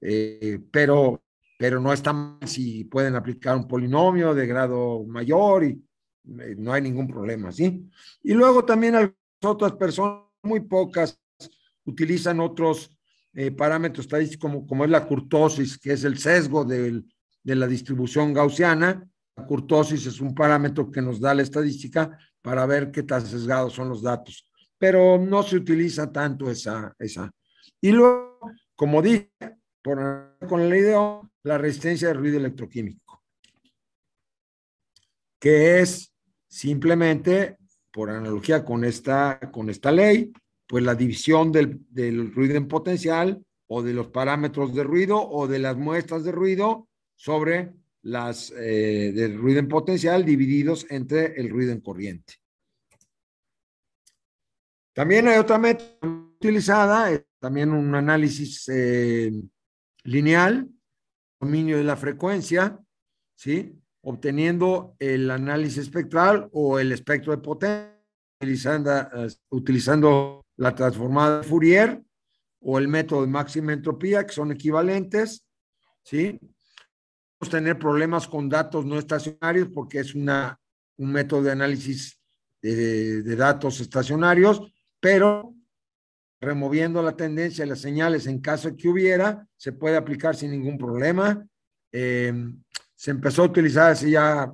eh, pero, pero no está mal si pueden aplicar un polinomio de grado mayor y eh, no hay ningún problema, ¿sí? Y luego también otras personas, muy pocas, utilizan otros eh, parámetros estadísticos como, es la curtosis, que es el sesgo de la distribución gaussiana. La curtosis es un parámetro que nos da la estadística para ver qué tan sesgados son los datos pero no se utiliza tanto esa. esa. Y luego, como dije, por, con la idea la resistencia de ruido electroquímico, que es simplemente, por analogía con esta, con esta ley, pues la división del, del ruido en potencial o de los parámetros de ruido o de las muestras de ruido sobre las eh, del ruido en potencial divididos entre el ruido en corriente. También hay otra método utilizada, también un análisis eh, lineal, dominio de la frecuencia, ¿sí? obteniendo el análisis espectral o el espectro de potencia, utilizando, eh, utilizando la transformada de Fourier o el método de máxima entropía, que son equivalentes. ¿sí? Podemos tener problemas con datos no estacionarios porque es una, un método de análisis de, de datos estacionarios, pero removiendo la tendencia y las señales en caso que hubiera, se puede aplicar sin ningún problema. Em, se empezó a utilizar hace ya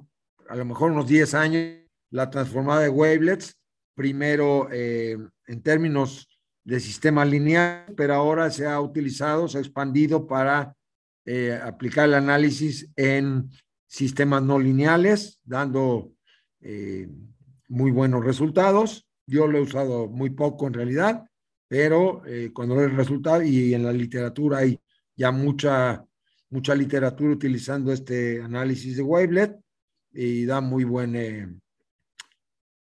a lo mejor unos 10 años la transformada de wavelets, primero em, en términos de sistema lineal, pero ahora se ha utilizado, se ha expandido para eh, aplicar el análisis en sistemas no lineales, dando eh, muy buenos resultados. Yo lo he usado muy poco en realidad, pero eh, cuando lo el resultado y en la literatura hay ya mucha, mucha literatura utilizando este análisis de Wavelet y da muy, buen, eh,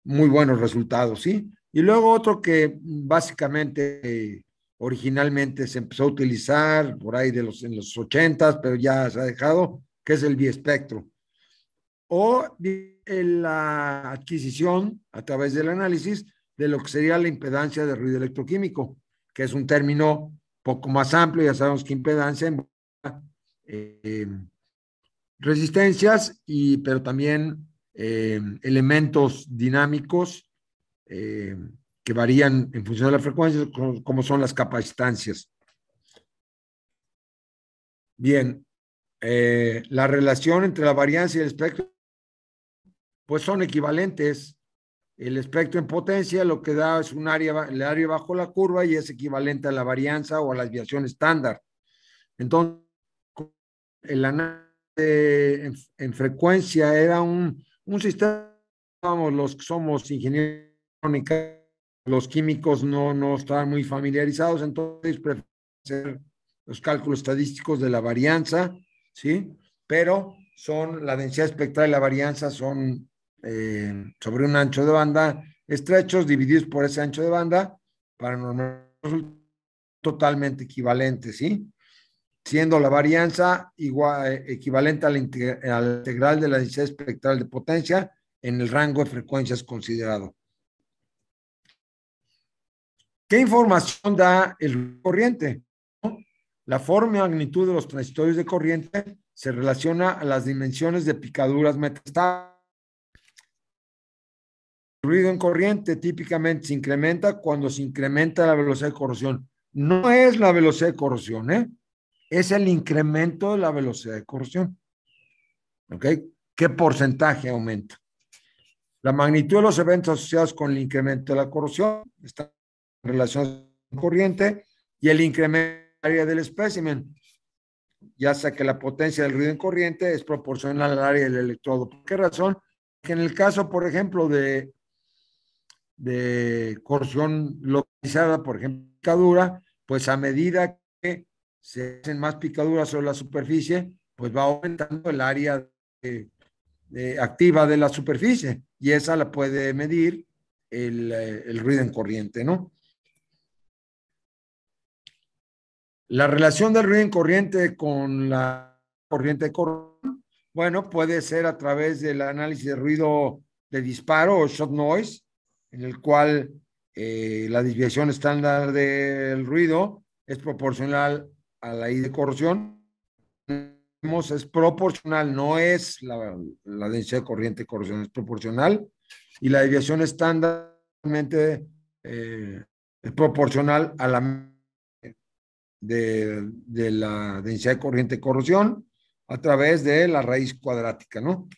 muy buenos resultados, ¿sí? Y luego otro que básicamente... Eh, originalmente se empezó a utilizar por ahí de los, en los 80, pero ya se ha dejado, que es el biespectro. O la adquisición a través del análisis de lo que sería la impedancia de ruido electroquímico, que es un término poco más amplio, ya sabemos que impedancia en eh, resistencias, y, pero también eh, elementos dinámicos eh, que varían en función de la frecuencia, como son las capacitancias. Bien, la relación entre la varianza y el espectro, pues son equivalentes. El espectro en potencia lo que da es un área, el área bajo la curva y es equivalente a la varianza o a la desviación estándar. Entonces, el análisis en, frecuencia era un, sistema, vamos, los que somos ingenieros, los químicos no, no están muy familiarizados, entonces prefieren hacer los cálculos estadísticos de la varianza, ¿sí? Pero son la densidad espectral y la varianza son eh, sobre un ancho de banda estrechos divididos por ese ancho de banda para normalizar totalmente equivalentes ¿sí? Siendo la varianza igual, equivalente a integral de la densidad espectral de potencia en el rango de frecuencias considerado. ¿Qué información da el corriente? La forma y magnitud de los transitorios de corriente se relaciona a las dimensiones de picaduras metastáticas ruido en corriente típicamente se incrementa cuando se incrementa la velocidad de corrosión. No es la velocidad de corrosión, ¿eh? es el incremento de la velocidad de corrosión. ¿Ok? ¿Qué porcentaje aumenta? La magnitud de los eventos asociados con el incremento de la corrosión está en relación con corriente y el incremento área del espécimen, ya sea que la potencia del ruido en corriente es proporcional al área del electrodo. ¿Por qué razón? Que en el caso, por ejemplo, de de corrosión localizada, por ejemplo, picadura, pues a medida que se hacen más picaduras sobre la superficie, pues va aumentando el área activa de la superficie y esa la puede medir eh, el, ruido en corriente, ¿no? La relación del ruido en corriente con la corriente de corriente, bueno, puede ser a través del análisis de ruido de disparo o shot noise, en el cual eh, la desviación estándar del ruido es proporcional a la I de corrosión, es proporcional, no es la, densidad de corriente de corrosión, es proporcional, y la desviación estándarmente eh, es proporcional a la de, la densidad de corriente de corrosión a través de la raíz cuadrática, ¿no?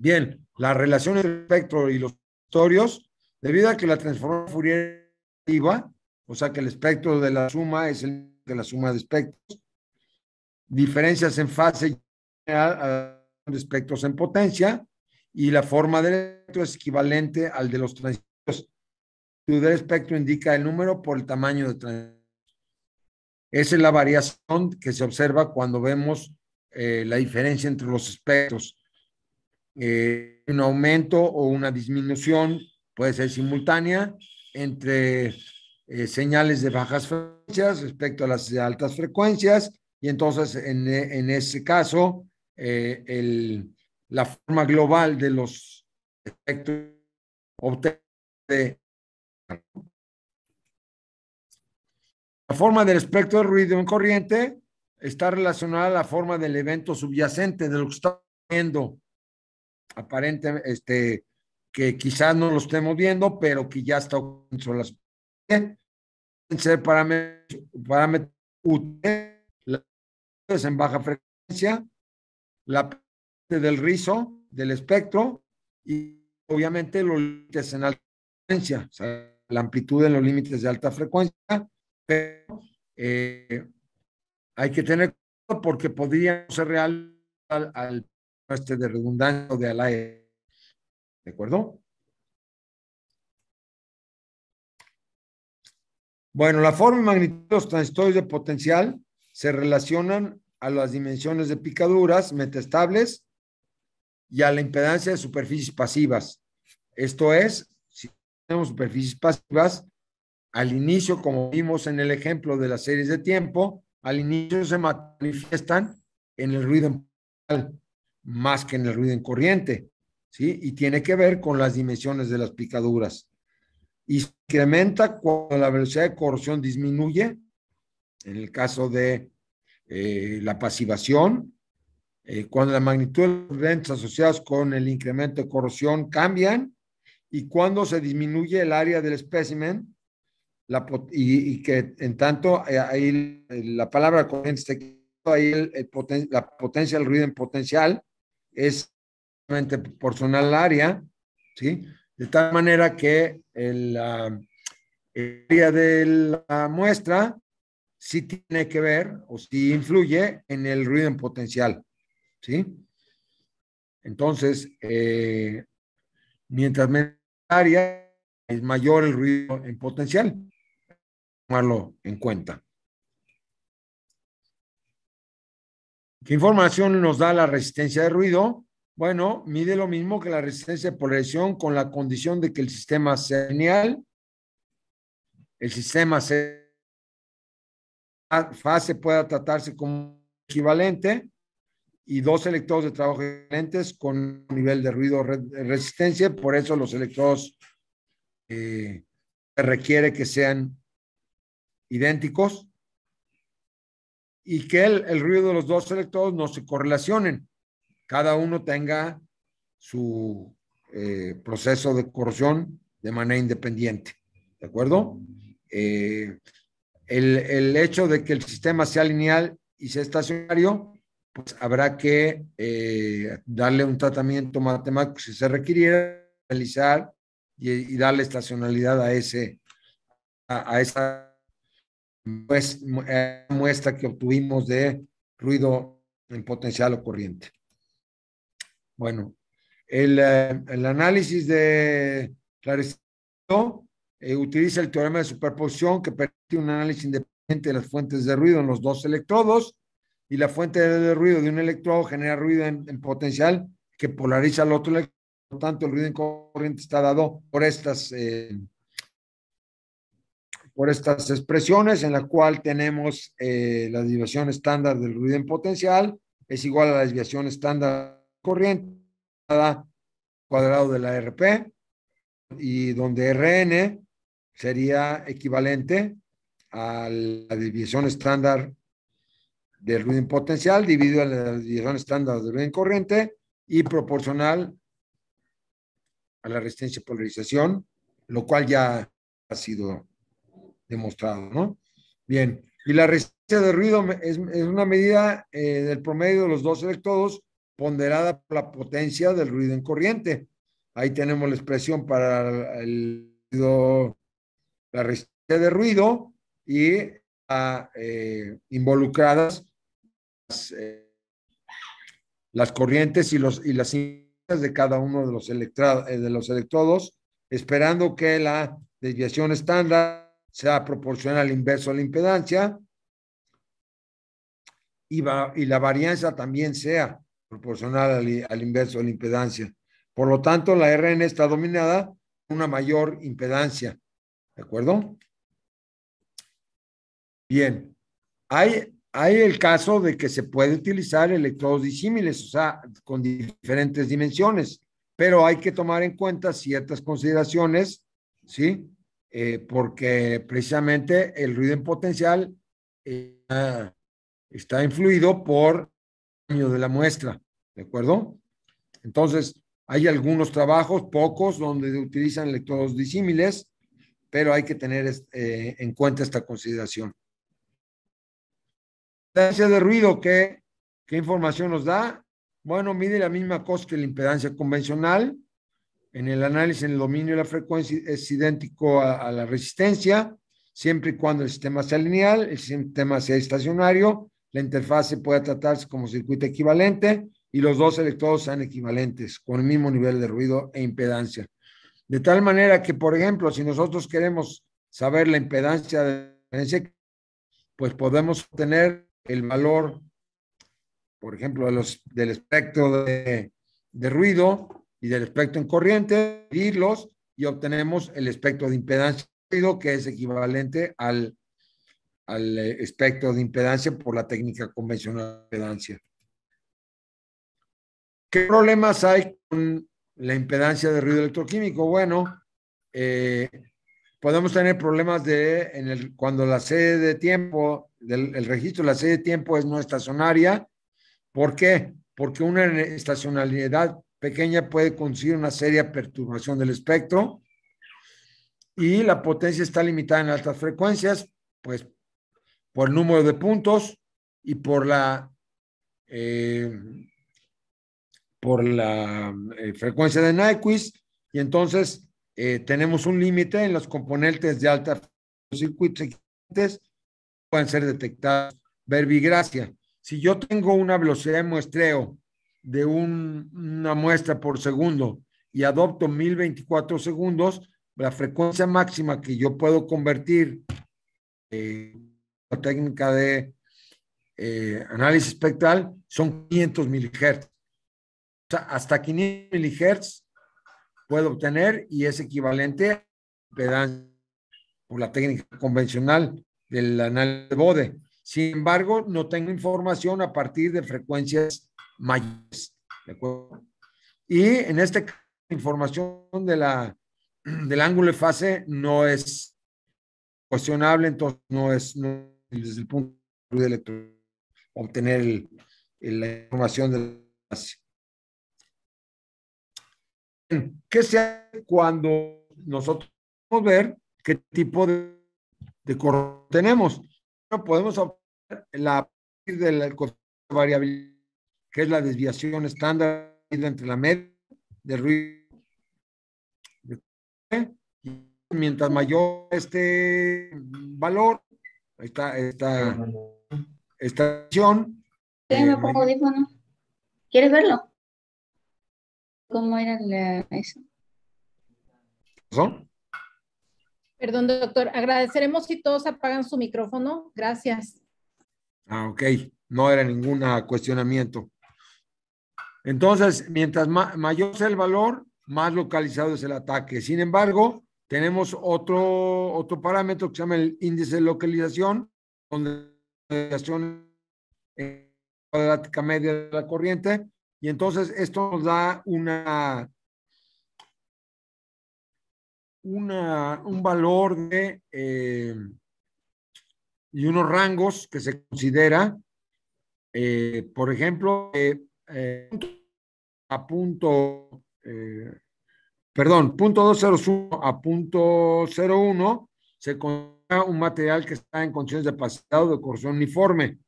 Bien, la relación entre el espectro y los historios, debido a que la transformación Fourier o sea que el espectro de la suma es el de la suma de espectros, diferencias en fase de espectros en potencia, y la forma del espectro es equivalente al de los transistores. El espectro indica el número por el tamaño de transistores. Esa es la variación que se observa cuando vemos eh, la diferencia entre los espectros. Eh, un aumento o una disminución, puede ser simultánea, entre eh, señales de bajas frecuencias respecto a las de altas frecuencias. Y entonces, en, ese caso, eh, la forma global de los efectos de la forma del espectro de ruido en corriente está relacionada a la forma del evento subyacente de lo que está viendo aparentemente, este, que quizás no lo estemos viendo, pero que ya está de las ser parámetros, en baja frecuencia, la parte del rizo, del espectro, y obviamente los límites en alta frecuencia, la amplitud en los límites de alta frecuencia, pero eh, hay que tener cuidado porque podría ser real al, al este de redundancia o de al aire. ¿De acuerdo? Bueno, la forma y magnitud de los transitorios de potencial se relacionan a las dimensiones de picaduras metastables y a la impedancia de superficies pasivas. Esto es, si tenemos superficies pasivas, al inicio, como vimos en el ejemplo de las series de tiempo, al inicio se manifiestan en el ruido más que en el ruido en corriente, ¿sí? Y tiene que ver con las dimensiones de las picaduras. Incrementa cuando la velocidad de corrosión disminuye, en el caso de eh, la pasivación, eh, cuando la magnitud de los eventos asociados con el incremento de corrosión cambian y cuando se disminuye el área del espécimen, la, y, que en tanto eh, ahí la palabra corriente ahí el, la potencia del ruido en potencial es proporcional al área, ¿sí? De tal manera que el, área de la muestra sí tiene que ver o sí influye en el ruido en potencial, ¿sí? Entonces, eh, mientras menos área, es mayor el ruido en potencial. Tomarlo en cuenta. ¿Qué información nos da la resistencia de ruido? Bueno, mide lo mismo que la resistencia de polarización con la condición de que el sistema sea el sistema sea fase pueda tratarse como equivalente y dos electrodos de trabajo equivalentes con nivel de ruido resistencia, por eso los electrodos eh, se requiere que sean idénticos y que el, el ruido de los dos electrodos no se correlacionen. Cada uno tenga su eh, proceso de corrosión de manera independiente. ¿De acuerdo? Eh, el, el, hecho de que el sistema sea lineal y sea estacionario, pues habrá que eh, darle un tratamiento matemático si se requiriera, realizar y, darle estacionalidad a, ese, a esa eh, muestra que obtuvimos de ruido en potencial o corriente. Bueno, el, eh, análisis de clarecimiento eh, utiliza el teorema de superposición que permite un análisis independiente de las fuentes de ruido en los dos electrodos y la fuente de ruido de un electrodo genera ruido en, potencial que polariza al otro electrodo. Por tanto, el ruido en corriente está dado por estas por estas expresiones en la cual tenemos eh, la desviación estándar del ruido en potencial es igual a la desviación estándar corriente cuadrado de la RP y donde RN sería equivalente a la desviación estándar del ruido en potencial dividido a la desviación estándar del ruido en corriente y proporcional a la resistencia polarización, lo cual ya ha sido demostrado, ¿no? Bien, y la resistencia de ruido es, una medida eh, del promedio de los dos electrodos ponderada por la potencia del ruido en corriente. Ahí tenemos la expresión para el la resistencia de ruido y eh, involucradas eh, las, corrientes y, los, y las de cada uno de los, de los electrodos, esperando que la desviación estándar sea proporcional al inverso de la impedancia y, va, y la varianza también sea proporcional al, inverso de la impedancia. Por lo tanto, la RN está dominada por una mayor impedancia. ¿De acuerdo? Bien. Hay, hay el caso de que se puede utilizar electrodos disímiles, o sea, con diferentes dimensiones, pero hay que tomar en cuenta ciertas consideraciones, ¿sí? Eh, porque precisamente el ruido en potencial está influido por el tamaño de la muestra, ¿de acuerdo? Entonces, hay algunos trabajos, pocos, donde utilizan electrodos disímiles, pero hay que tener eh, en cuenta esta consideración. La impedancia de ruido, ¿qué información nos da? Bueno, mide la misma cosa que la impedancia convencional, en el análisis en el dominio de la frecuencia es idéntico a, la resistencia, siempre y cuando el sistema sea lineal, el sistema sea estacionario, la interfase puede tratarse como circuito equivalente y los dos electrodos sean equivalentes, con el mismo nivel de ruido e impedancia. De tal manera que, por ejemplo, si nosotros queremos saber la impedancia de pues podemos obtener el valor, por ejemplo, de los, del espectro de, de ruido y del espectro en corriente, dividirlos y obtenemos el espectro de impedancia que es equivalente al, al eh, espectro de impedancia por la técnica convencional de impedancia. ¿Qué problemas hay con la impedancia de ruido electroquímico? Bueno, eh, podemos tener problemas de el, cuando la sede de tiempo, del, el registro la sede de tiempo es no estacionaria. ¿Por qué? Porque una estacionalidad pequeña puede conseguir una seria perturbación del espectro y la potencia está limitada en altas frecuencias, pues por el número de puntos y por la, eh, por la eh, frecuencia de Nyquist, y entonces eh, tenemos un límite en los componentes de alta circuitos pueden ser detectados verbigracia. Si yo tengo una velocidad de muestreo de una muestra por segundo y adopto 1024 segundos, la frecuencia máxima que yo puedo convertir eh, la técnica de eh, análisis espectral son 500 mHz O sea, hasta 500 mHz puedo obtener y es equivalente a por la técnica convencional del análisis de Bode. Sin embargo, no tengo información a partir de frecuencias mayores. ¿De acuerdo? Y en este información de la, del ángulo de fase no es cuestionable, entonces no es, desde el punto de vista electrónico obtener la información de la fase. ¿Qué se hace cuando nosotros podemos ver qué tipo de, de correo tenemos? Podemos obtener la, de la variabilidad que es la desviación estándar entre la media de ruido. Mientras mayor este valor, esta, esta, esta acción. Eh, ¿Quieres verlo? ¿Cómo era eso? Perdón, doctor. Agradeceremos si todos apagan su micrófono. Gracias. Ah, ok. No era ningún cuestionamiento. Entonces, mientras mayor sea el valor, más localizado es el ataque. Sin embargo, tenemos otro, otro parámetro que se llama el índice de localización, donde la cuadrática media de la corriente, y entonces esto nos da una, un valor de eh, y unos rangos que se considera, eh, por ejemplo, eh, eh, a punto, eh, perdón, punto 201 a punto 01 se considera un material que está en condiciones de pasado de corrosión uniforme.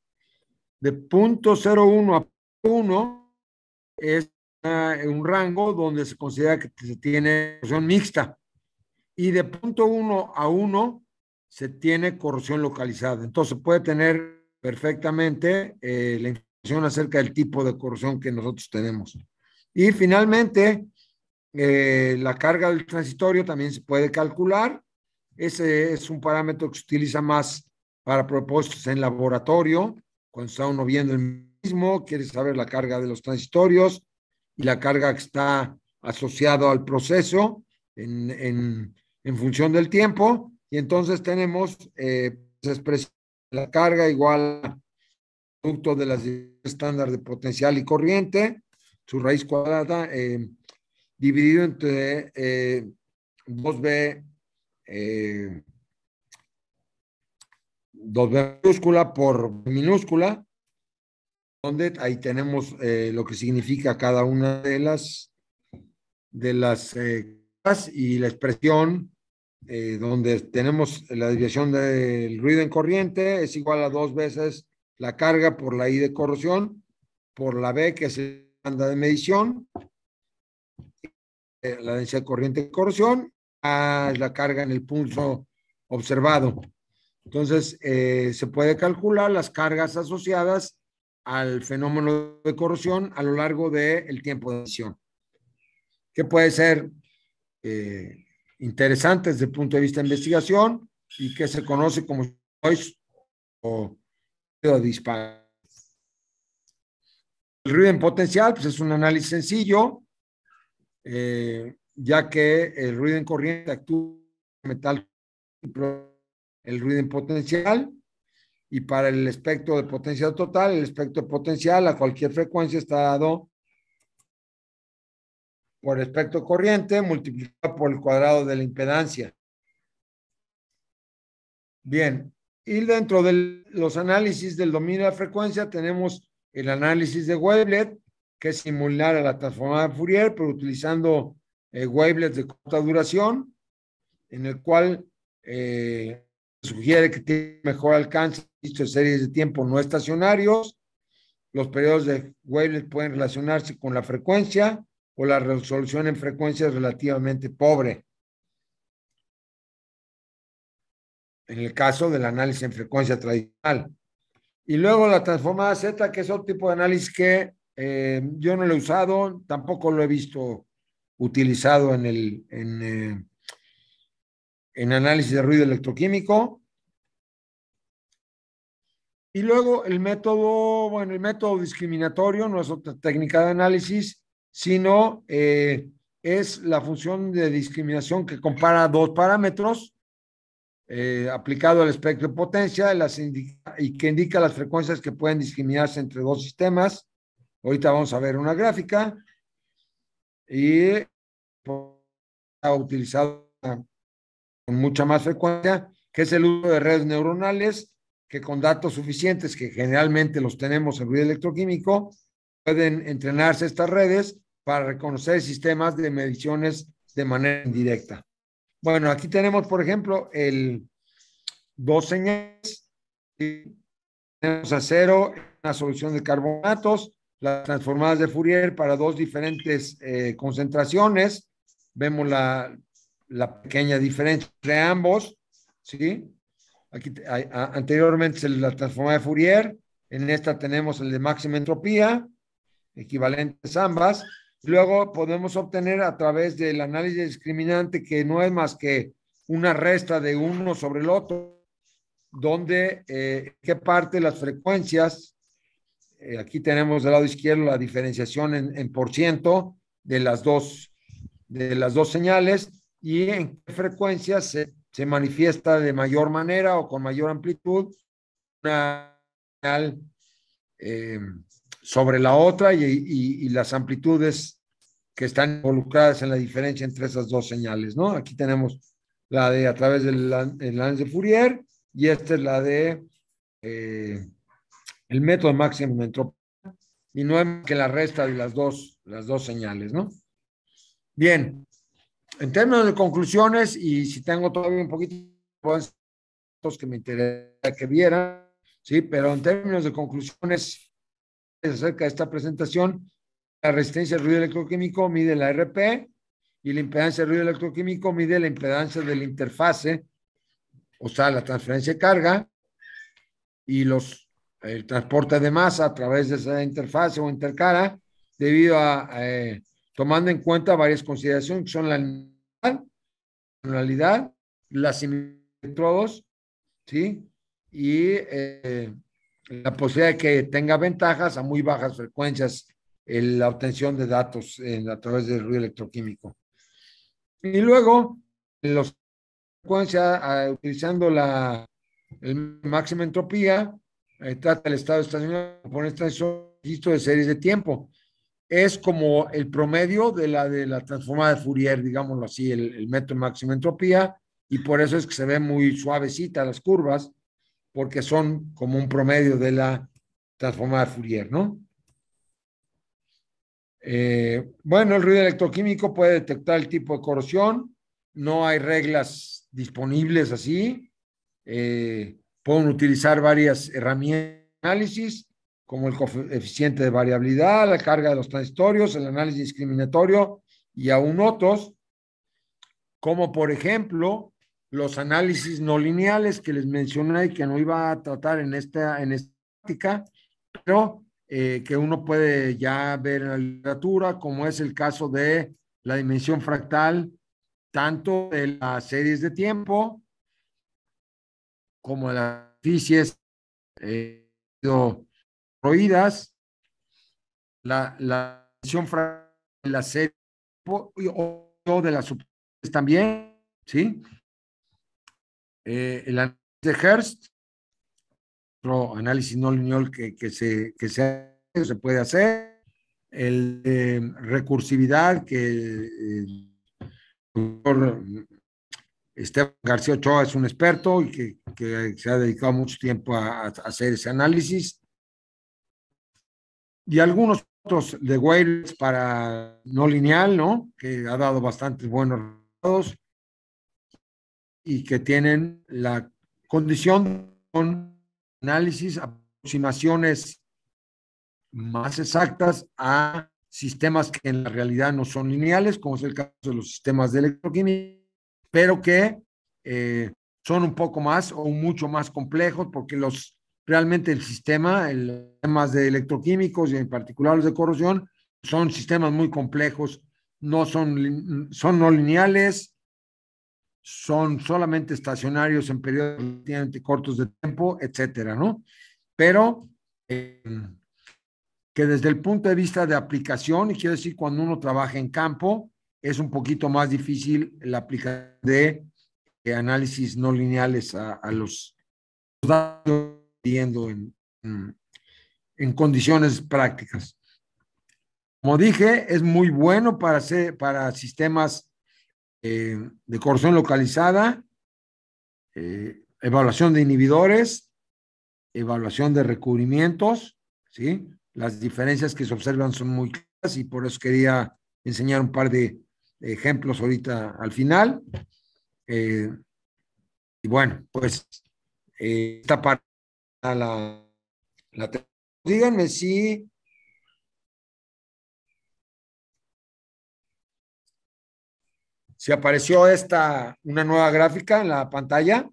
De punto 01 a 1 es un rango donde se considera que se tiene corrosión mixta. Y de punto 1 a 1 se tiene corrosión localizada. Entonces puede tener perfectamente eh, la información acerca del tipo de corrosión que nosotros tenemos. Y finalmente, eh, la carga del transitorio también se puede calcular. Ese es un parámetro que se utiliza más para propósitos en laboratorio, cuando está uno viendo el mismo, quiere saber la carga de los transitorios y la carga que está asociado al proceso en, función del tiempo. Y entonces tenemos eh, pues, la carga igual a producto de las estándar de potencial y corriente, su raíz cuadrada, eh, dividido entre 2B, eh, 2B eh, minúscula por minúscula, donde ahí tenemos lo que significa cada una de las de las y la expresión donde tenemos la desviación del ruido en corriente es igual a dos veces la carga por la I de corrosión, por la B, que es la banda de medición, eh, la densidad de corriente de corrosión, a la carga en el pulso observado. Entonces, eh, se puede calcular las cargas asociadas al fenómeno de corrosión a lo largo del tiempo de medición, que puede ser eh, interesante desde el punto de vista de investigación y que se conoce como o el ruido en potencial pues, es un análisis sencillo, eh, ya que el ruido en corriente actúa metal el ruido en potencial y para el espectro de potencia total, el espectro potencial a cualquier frecuencia está dado por el espectro corriente multiplicado por el cuadrado de la impedancia. Bien, y dentro de los análisis del dominio de la frecuencia tenemos el análisis de wavelet, que es similar a la transformada de Fourier, pero utilizando eh, wavelets de corta duración, en el cual eh, sugiere que tiene mejor alcance de series de tiempo no estacionarios. Los periodos de wavelet pueden relacionarse con la frecuencia o la resolución en frecuencia es relativamente pobre. en el caso del análisis en frecuencia tradicional. Y luego la transformada Z, que es otro tipo de análisis que eh, yo no lo he usado, tampoco lo he visto utilizado en, el, en, eh, en análisis de ruido electroquímico. Y luego el método, bueno, el método discriminatorio no es otra técnica de análisis, sino eh, es la función de discriminación que compara dos parámetros eh, aplicado al espectro de potencia y que indica las frecuencias que pueden discriminarse entre dos sistemas. Ahorita vamos a ver una gráfica y ha pues, utilizado con mucha más frecuencia, que es el uso de redes neuronales que con datos suficientes, que generalmente los tenemos en ruido electroquímico, pueden entrenarse estas redes para reconocer sistemas de mediciones de manera indirecta. Bueno, aquí tenemos, por ejemplo, el dos señales. Tenemos acero, una solución de carbonatos, las transformadas de Fourier para dos diferentes eh, concentraciones. Vemos la, pequeña diferencia entre ambos. ¿sí? anteriormente la transformada de Fourier. En esta tenemos el de máxima entropía, equivalentes ambas. Luego podemos obtener a través del análisis discriminante, que no es más que una resta de uno sobre el otro, donde eh, qué parte las frecuencias, eh, aquí tenemos del lado izquierdo la diferenciación en, por ciento de las dos, de las dos señales y en qué frecuencias se, manifiesta de mayor manera o con mayor amplitud una señal eh, sobre la otra y, las amplitudes que están involucradas en la diferencia entre esas dos señales, ¿no? Aquí tenemos la de a través del lance de Fourier y esta es la de eh, el método máximo entropía y no es que la resta de las dos, las dos señales, ¿no? Bien, en términos de conclusiones, y si tengo todavía un poquito pues, que me interesa que vieran, sí, pero en términos de conclusiones, acerca de esta presentación, la resistencia al ruido electroquímico mide la RP y la impedancia del ruido electroquímico mide la impedancia de la interfase, o sea, la transferencia de carga y los, el transporte de masa a través de esa interfase o intercara, debido a, eh, tomando en cuenta varias consideraciones que son la normalidad, la similitud ¿sí? Y eh, la posibilidad de que tenga ventajas a muy bajas frecuencias en la obtención de datos a través del ruido electroquímico. Y luego, los frecuencia, utilizando la máxima entropía, eh, trata el estado estacionario por este registro de series de tiempo. Es como el promedio de la, de la transformada de Fourier, digámoslo así, el, método máxima entropía, y por eso es que se ve muy suavecita las curvas porque son como un promedio de la transformada Fourier, ¿no? Eh, bueno, el ruido electroquímico puede detectar el tipo de corrosión, no hay reglas disponibles así, eh, pueden utilizar varias herramientas de análisis, como el coeficiente de variabilidad, la carga de los transitorios, el análisis discriminatorio y aún otros, como por ejemplo los análisis no lineales que les mencioné y que no iba a tratar en esta, en práctica, pero eh, que uno puede ya ver en la literatura, como es el caso de la dimensión fractal, tanto de las series de tiempo como de las superficies eh, la, dimensión fractal de la serie o de las superficies también, ¿sí? Eh, el análisis de Hearst, otro análisis no lineal que, se, que se, puede hacer, el recursividad que el, doctor mm, Esteban García Ochoa es un experto y que, se ha dedicado mucho tiempo a, hacer ese análisis. Y algunos otros de Wales para no lineal, ¿no? Que ha dado bastantes buenos resultados y que tienen la condición con análisis, aproximaciones más exactas a sistemas que en la realidad no son lineales, como es el caso de los sistemas de electroquímica, pero que eh, son un poco más o mucho más complejos porque los realmente el sistema, el temas de electroquímicos y en particular los de corrosión, son sistemas muy complejos, no son, son no lineales, son solamente estacionarios en periodos relativamente cortos de tiempo, etcétera, ¿no? Pero em, que desde el punto de vista de aplicación, y quiero decir, cuando uno trabaja en campo, es un poquito más difícil la aplicación de, eh, análisis no lineales a, los datos viendo en, condiciones prácticas. Como dije, es muy bueno para, hacer, para sistemas eh, de corrosión localizada, eh, evaluación de inhibidores, evaluación de recubrimientos, ¿sí? Las diferencias que se observan son muy claras y por eso quería enseñar un par de ejemplos ahorita al final. Eh, y bueno, pues esta parte, la, la, díganme si ¿Se apareció esta, una nueva gráfica en la pantalla.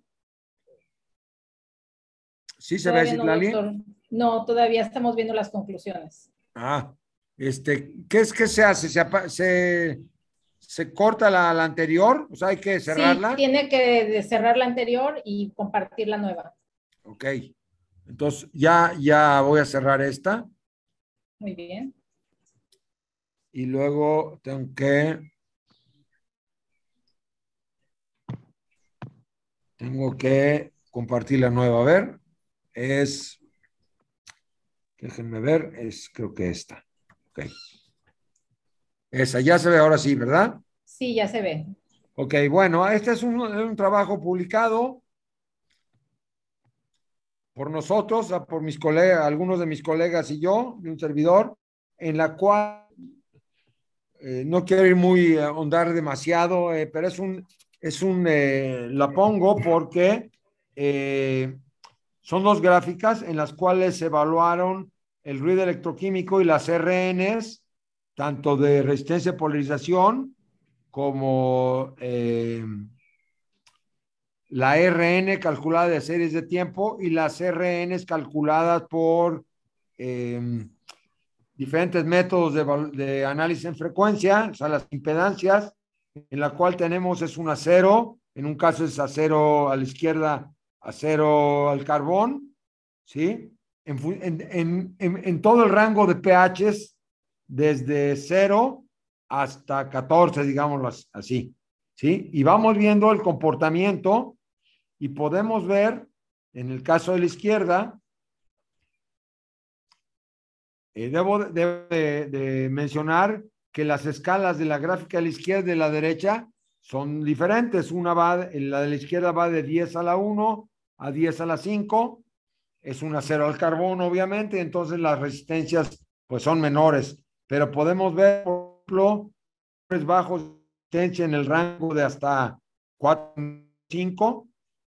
¿Sí se ve, Citlali? No, no, todavía estamos viendo las conclusiones. Ah, este, ¿qué es que se hace? ¿Se, se, corta la, anterior? O sea, hay que cerrarla. Sí, tiene que cerrar la anterior y compartir la nueva. Ok. Entonces, ya, ya voy a cerrar esta. Muy bien. Y luego tengo que Tengo que compartir la nueva. A ver, es, déjenme ver, es creo que esta. Ok. Esa, ya se ve ahora sí, ¿verdad? Sí, ya se ve. Ok, bueno, este es un, trabajo publicado por nosotros, por mis colegas, algunos de mis colegas y yo, de un servidor, en la cual eh, no quiero ir muy eh, ahondar demasiado, eh, pero es un es un, eh, la pongo porque eh, son dos gráficas en las cuales se evaluaron el ruido electroquímico y las RNs, tanto de resistencia a polarización como eh, la RN calculada de series de tiempo y las RNs calculadas por diferentes métodos de análisis en frecuencia, o sea, las impedancias en la cual tenemos es un acero, en un caso es acero a la izquierda, acero al carbón, ¿sí? En, todo el rango de pHs, desde 0 hasta 14, digámoslo así, ¿sí? Y vamos viendo el comportamiento y podemos ver, en el caso de la izquierda, eh, debo de mencionar las escalas de la gráfica de la izquierda y de la derecha son diferentes. Una va, la de la izquierda va de 10 a la 1 a 10 a la 5. Es una acero al carbón, obviamente, entonces las resistencias pues son menores. Pero podemos ver, por ejemplo, bajos resistencia en el rango de hasta 4, 5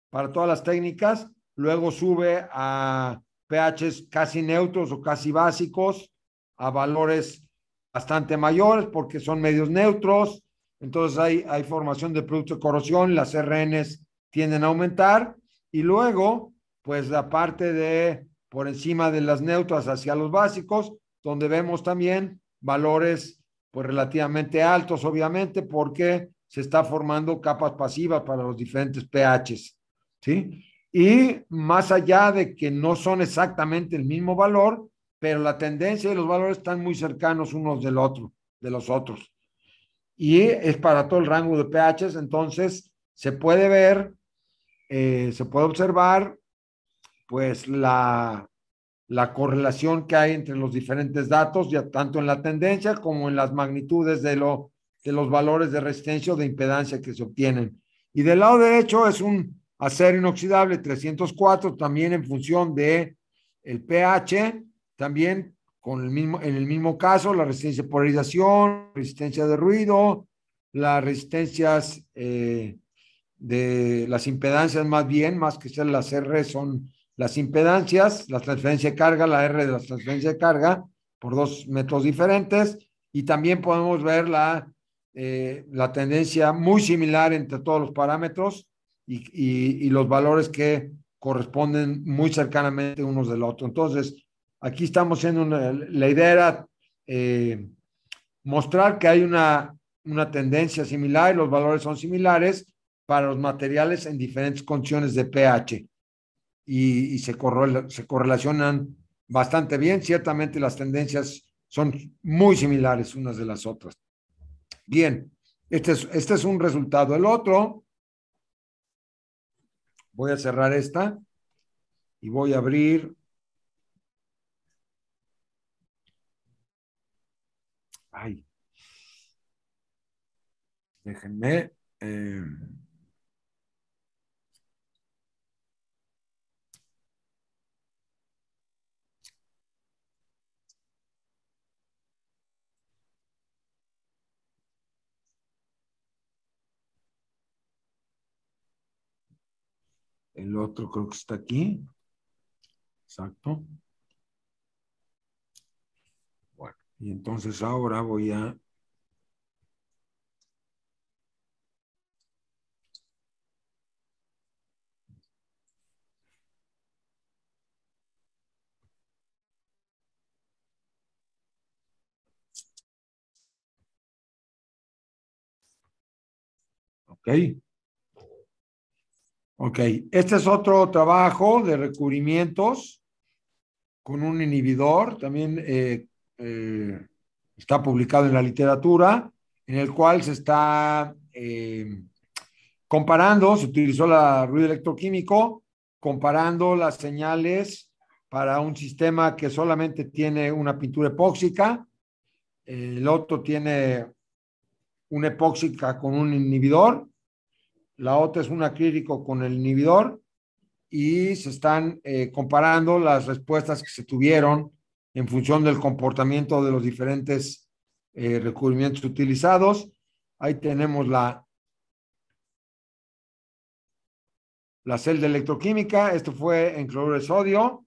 para todas las técnicas. Luego sube a pHs casi neutros o casi básicos, a valores bastante mayores porque son medios neutros, entonces hay, hay formación de producto de corrosión, las RNs tienden a aumentar y luego, pues la parte de por encima de las neutras hacia los básicos, donde vemos también valores pues relativamente altos, obviamente, porque se está formando capas pasivas para los diferentes pHs, ¿sí? Y más allá de que no son exactamente el mismo valor, pero la tendencia y los valores están muy cercanos unos del otro, de los otros. Y es para todo el rango de pHs, entonces se puede ver, eh, se puede observar, pues la, la correlación que hay entre los diferentes datos, ya tanto en la tendencia como en las magnitudes de, lo, de los valores de resistencia o de impedancia que se obtienen. Y del lado derecho es un acero inoxidable 304, también en función de el pH también con el mismo, en el mismo caso, la resistencia de polarización, resistencia de ruido, las resistencias eh, de las impedancias más bien, más que ser las R, son las impedancias, la transferencia de carga, la R de la transferencia de carga, por dos métodos diferentes, y también podemos ver la, eh, la tendencia muy similar entre todos los parámetros y, y los valores que corresponden muy cercanamente unos del otro. Entonces, Aquí estamos haciendo la idea era eh, mostrar que hay una, una tendencia similar y los valores son similares para los materiales en diferentes condiciones de pH y, se, se correlacionan bastante bien. Ciertamente las tendencias son muy similares unas de las otras. Bien, este este es un resultado. El otro, voy a cerrar esta y voy a abrir ay, déjenme. Eh, El otro creo que está aquí. Exacto. Y entonces ahora voy a ¿ok? Ok, este es otro trabajo de recubrimientos con un inhibidor, también eh, eh, está publicado en la literatura, en el cual se está eh, comparando, se utilizó la ruido electroquímico, comparando las señales para un sistema que solamente tiene una pintura epóxica, el otro tiene una epóxica con un inhibidor, la otra es un acrílico con el inhibidor y se están eh, comparando las respuestas que se tuvieron en función del comportamiento de los diferentes eh, recubrimientos utilizados. Ahí tenemos la, la celda electroquímica. Esto fue en cloruro de sodio.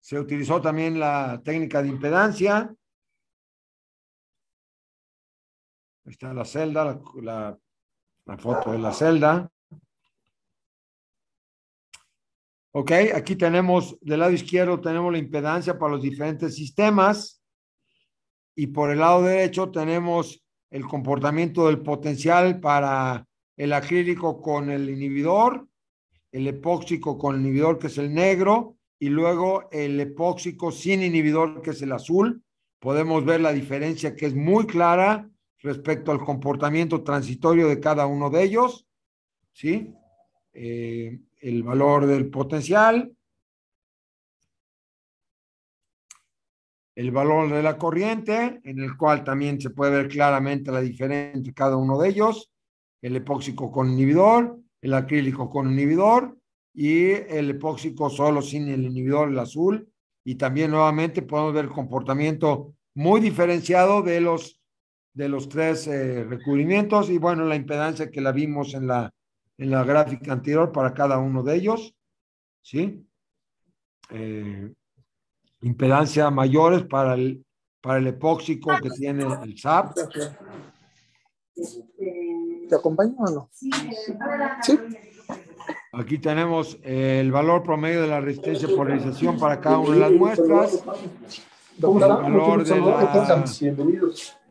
Se utilizó también la técnica de impedancia. Ahí está la celda, la, la foto de la celda. ¿Ok? Aquí tenemos, del lado izquierdo tenemos la impedancia para los diferentes sistemas y por el lado derecho tenemos el comportamiento del potencial para el acrílico con el inhibidor, el epóxico con el inhibidor que es el negro y luego el epóxico sin inhibidor que es el azul. Podemos ver la diferencia que es muy clara respecto al comportamiento transitorio de cada uno de ellos. ¿Sí? Eh, el valor del potencial, el valor de la corriente, en el cual también se puede ver claramente la diferencia entre cada uno de ellos, el epóxico con inhibidor, el acrílico con inhibidor y el epóxico solo sin el inhibidor, el azul. Y también nuevamente podemos ver el comportamiento muy diferenciado de los, de los tres eh, recubrimientos y bueno, la impedancia que la vimos en la en la gráfica anterior para cada uno de ellos, ¿sí? Eh, impedancia mayores para el, para el epóxico que tiene el SAP. ¿Te acompaño o no? Sí. Aquí tenemos el valor promedio de la resistencia de polarización para cada una de las muestras valor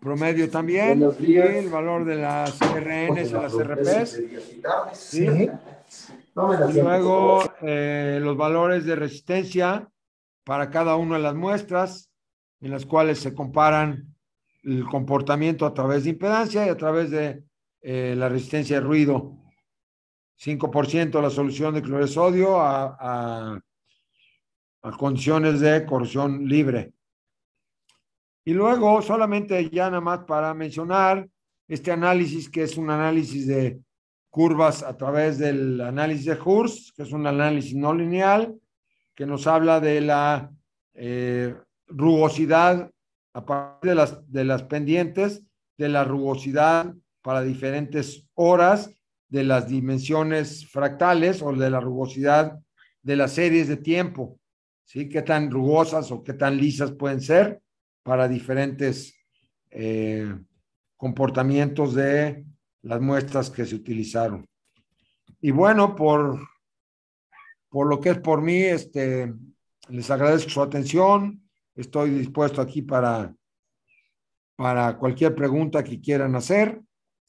Promedio también. el valor de las RNs y las RPs. Y luego eh, los valores de resistencia para cada una de las muestras en las cuales se comparan el comportamiento a través de impedancia y a través de eh, la resistencia de ruido. 5% la solución de cloruro de sodio a condiciones de corrosión libre. Y luego, solamente ya nada más para mencionar este análisis, que es un análisis de curvas a través del análisis de Hurst, que es un análisis no lineal, que nos habla de la eh, rugosidad a de las, de las pendientes, de la rugosidad para diferentes horas, de las dimensiones fractales o de la rugosidad de las series de tiempo, ¿sí? Qué tan rugosas o qué tan lisas pueden ser para diferentes eh, comportamientos de las muestras que se utilizaron. Y bueno, por, por lo que es por mí, este, les agradezco su atención. Estoy dispuesto aquí para, para cualquier pregunta que quieran hacer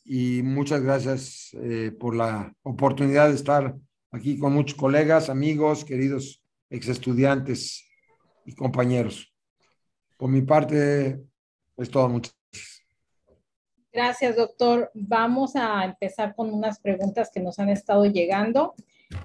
y muchas gracias eh, por la oportunidad de estar aquí con muchos colegas, amigos, queridos ex estudiantes y compañeros. Por mi parte, es todo. Muchas gracias. Gracias, doctor. Vamos a empezar con unas preguntas que nos han estado llegando.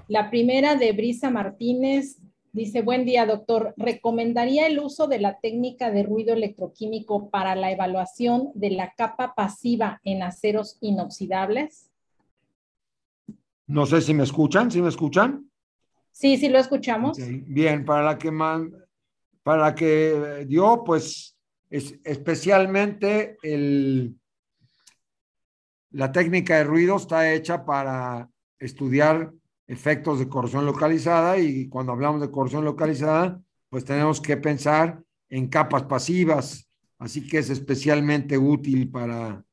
La primera de Brisa Martínez dice, buen día, doctor. ¿Recomendaría el uso de la técnica de ruido electroquímico para la evaluación de la capa pasiva en aceros inoxidables? No sé si me escuchan, si me escuchan? Sí, sí lo escuchamos. Bien, para la que man, para que eh, dio, pues, especialmente la técnica de ruido está hecha para estudiar efectos de corrosión localizada y cuando hablamos de corrosión localizada, pues tenemos que pensar en capas pasivas, así que es especialmente útil para,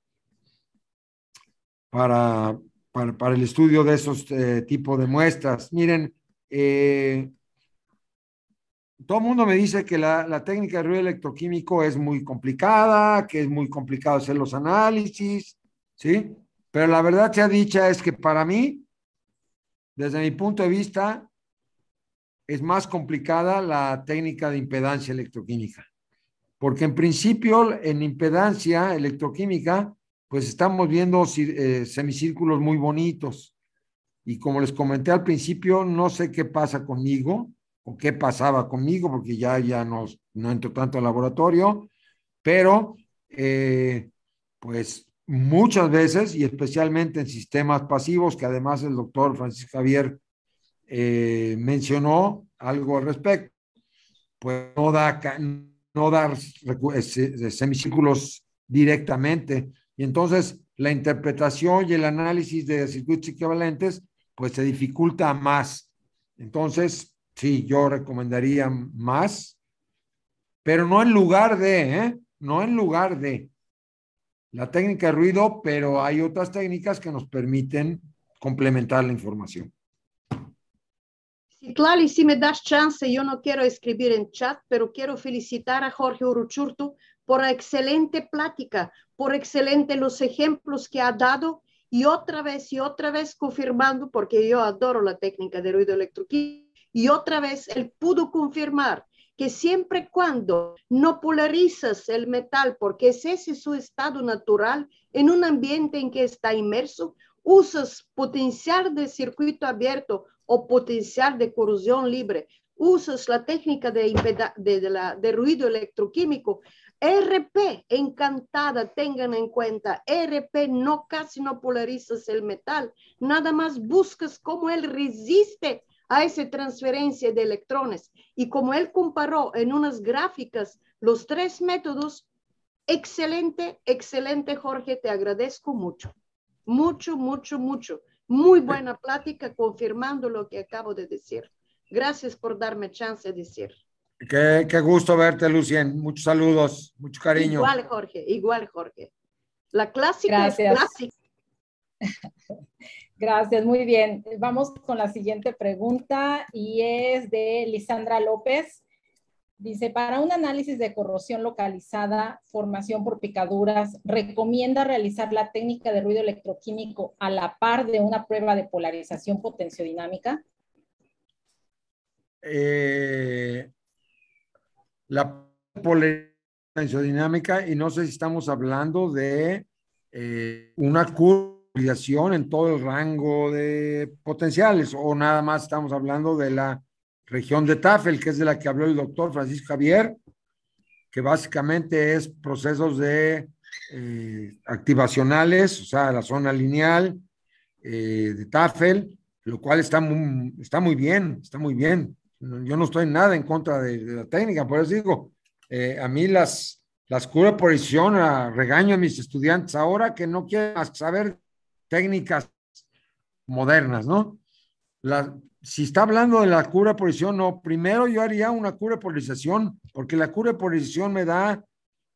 para, para, el estudio de esos eh, tipos de muestras. Miren, eh, todo el mundo me dice que la, técnica de ruido electroquímico es muy complicada, que es muy complicado hacer los análisis, ¿sí? Pero la verdad ha dicha es que para mí, desde mi punto de vista, es más complicada la técnica de impedancia electroquímica. Porque en principio, en impedancia electroquímica, pues estamos viendo eh, semicírculos muy bonitos. Y como les comenté al principio, no sé qué pasa conmigo, o qué pasaba conmigo, porque ya, ya no, no entro tanto al laboratorio, pero eh, pues muchas veces, y especialmente en sistemas pasivos, que además el doctor Francisco Javier eh, mencionó algo al respecto, pues no da, no dar este, semicírculos directamente. Y entonces la interpretación y el análisis de circuitos equivalentes, pues se dificulta más. Entonces, Sí, yo recomendaría más, pero no en lugar de, ¿eh? No en lugar de la técnica de ruido, pero hay otras técnicas que nos permiten complementar la información. Sí, claro, y si me das chance, yo no quiero escribir en chat, pero quiero felicitar a Jorge Uruchurtu por la excelente plática, por excelente los ejemplos que ha dado y otra vez y otra vez confirmando, porque yo adoro la técnica de ruido electroquímico y otra vez él pudo confirmar que siempre y cuando no polarizas el metal, porque ese es su estado natural, en un ambiente en que está inmerso, usas potencial de circuito abierto o potencial de corrosión libre, usas la técnica de, de ruido electroquímico, RP, encantada, tengan en cuenta, RP no casi no polarizas el metal, nada más buscas cómo él resiste a esa transferencia de electrones. Y como él comparó en unas gráficas los tres métodos, excelente, excelente, Jorge, te agradezco mucho. Mucho, mucho, mucho. Muy buena plática confirmando lo que acabo de decir. Gracias por darme chance de decir. Qué, qué gusto verte, Lucien. Muchos saludos, mucho cariño. Igual, Jorge, igual, Jorge. La clásica es clásica. Gracias, muy bien. Vamos con la siguiente pregunta y es de Lisandra López. Dice, para un análisis de corrosión localizada, formación por picaduras, ¿recomienda realizar la técnica de ruido electroquímico a la par de una prueba de polarización potenciodinámica? Eh, la polarización potenciodinámica y no sé si estamos hablando de eh, una curva en todo el rango de potenciales o nada más estamos hablando de la región de Tafel, que es de la que habló el doctor Francisco Javier, que básicamente es procesos de eh, activacionales, o sea, la zona lineal eh, de Tafel, lo cual está muy, está muy bien, está muy bien. Yo no estoy nada en contra de, la técnica, por eso digo, eh, a mí las, las cura por regaño a mis estudiantes ahora que no quieren saber técnicas modernas, ¿no? si está hablando de la cura de no, primero yo haría una cura de polarización, porque la cura de me da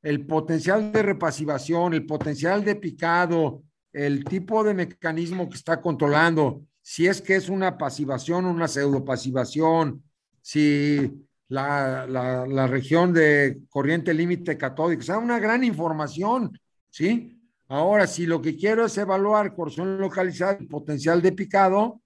el potencial de repasivación, el potencial de picado, el tipo de mecanismo que está controlando, si es que es una pasivación, una pseudopasivación, si la, la región de corriente límite catódica, o sea, una gran información, ¿sí? Ahora, si lo que quiero es evaluar corrosión localizada y potencial de picado,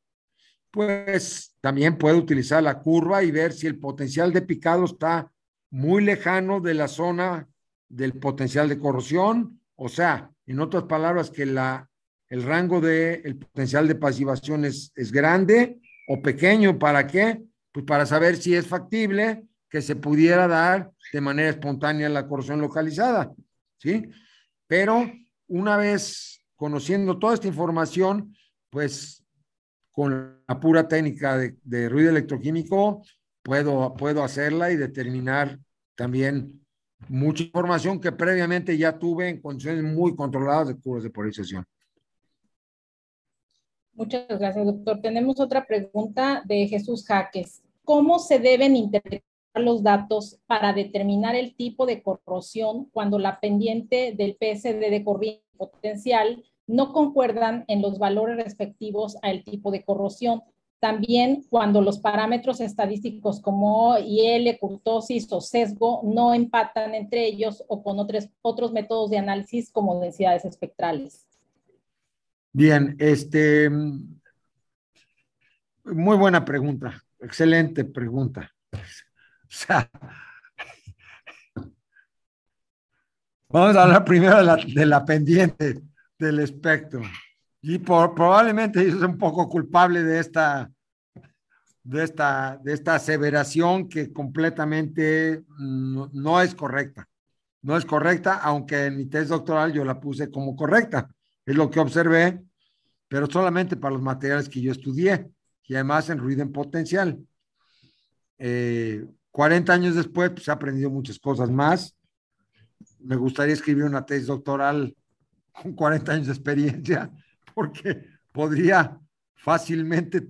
pues también puedo utilizar la curva y ver si el potencial de picado está muy lejano de la zona del potencial de corrosión, o sea, en otras palabras, que la, el rango del el potencial de pasivación es, es grande o pequeño, ¿para qué? Pues para saber si es factible que se pudiera dar de manera espontánea la corrosión localizada, ¿sí? Pero una vez conociendo toda esta información, pues con la pura técnica de, ruido electroquímico puedo, puedo hacerla y determinar también mucha información que previamente ya tuve en condiciones muy controladas de curvas de polarización. Muchas gracias, doctor. Tenemos otra pregunta de Jesús Jaques. ¿Cómo se deben interpretar los datos para determinar el tipo de corrosión cuando la pendiente del PSD de corriente potencial no concuerdan en los valores respectivos al tipo de corrosión. También cuando los parámetros estadísticos como IL, curtosis o sesgo no empatan entre ellos o con otros, otros métodos de análisis como densidades espectrales. Bien, este, muy buena pregunta, excelente pregunta. vamos a hablar primero de la, pendiente del espectro. Y probablemente probablemente es un poco culpable de esta, de esta, de esta aseveración que completamente no, es correcta. No es correcta, aunque en mi test doctoral yo la puse como correcta. Es lo que observé, pero solamente para los materiales que yo estudié y además en ruido en potencial. Eh, 40 años después, pues ha aprendido muchas cosas más. Me gustaría escribir una tesis doctoral con 40 años de experiencia, porque podría fácilmente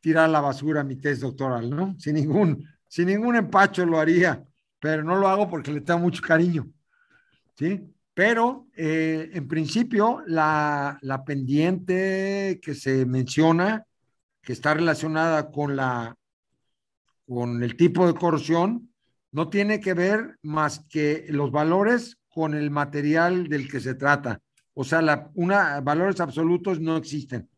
tirar la basura mi tesis doctoral, ¿no? Sin ningún, sin ningún empacho lo haría, pero no lo hago porque le tengo mucho cariño, ¿sí? Pero eh, en principio, la pendiente que se menciona, que está relacionada con la con el tipo de corrosión, no tiene que ver más que los valores con el material del que se trata. O sea, la, una, valores absolutos no existen.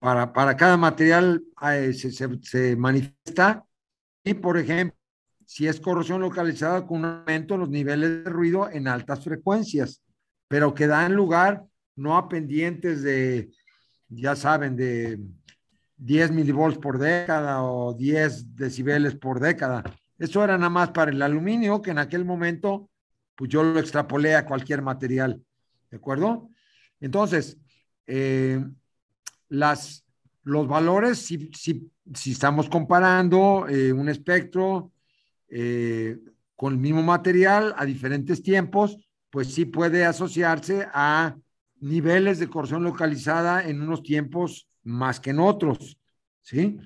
Para, cada material eh, se, se, manifiesta y, por ejemplo, si es corrosión localizada con un aumento en los niveles de ruido en altas frecuencias, pero que dan lugar no a pendientes de, ya saben, de 10 milivolts por década o 10 decibeles por década. Eso era nada más para el aluminio, que en aquel momento, pues yo lo extrapolé a cualquier material. ¿De acuerdo? Entonces, eh, las, los valores, si, si, si estamos comparando eh, un espectro eh, con el mismo material a diferentes tiempos, pues sí puede asociarse a niveles de corrosión localizada en unos tiempos más que en otros, ¿sí?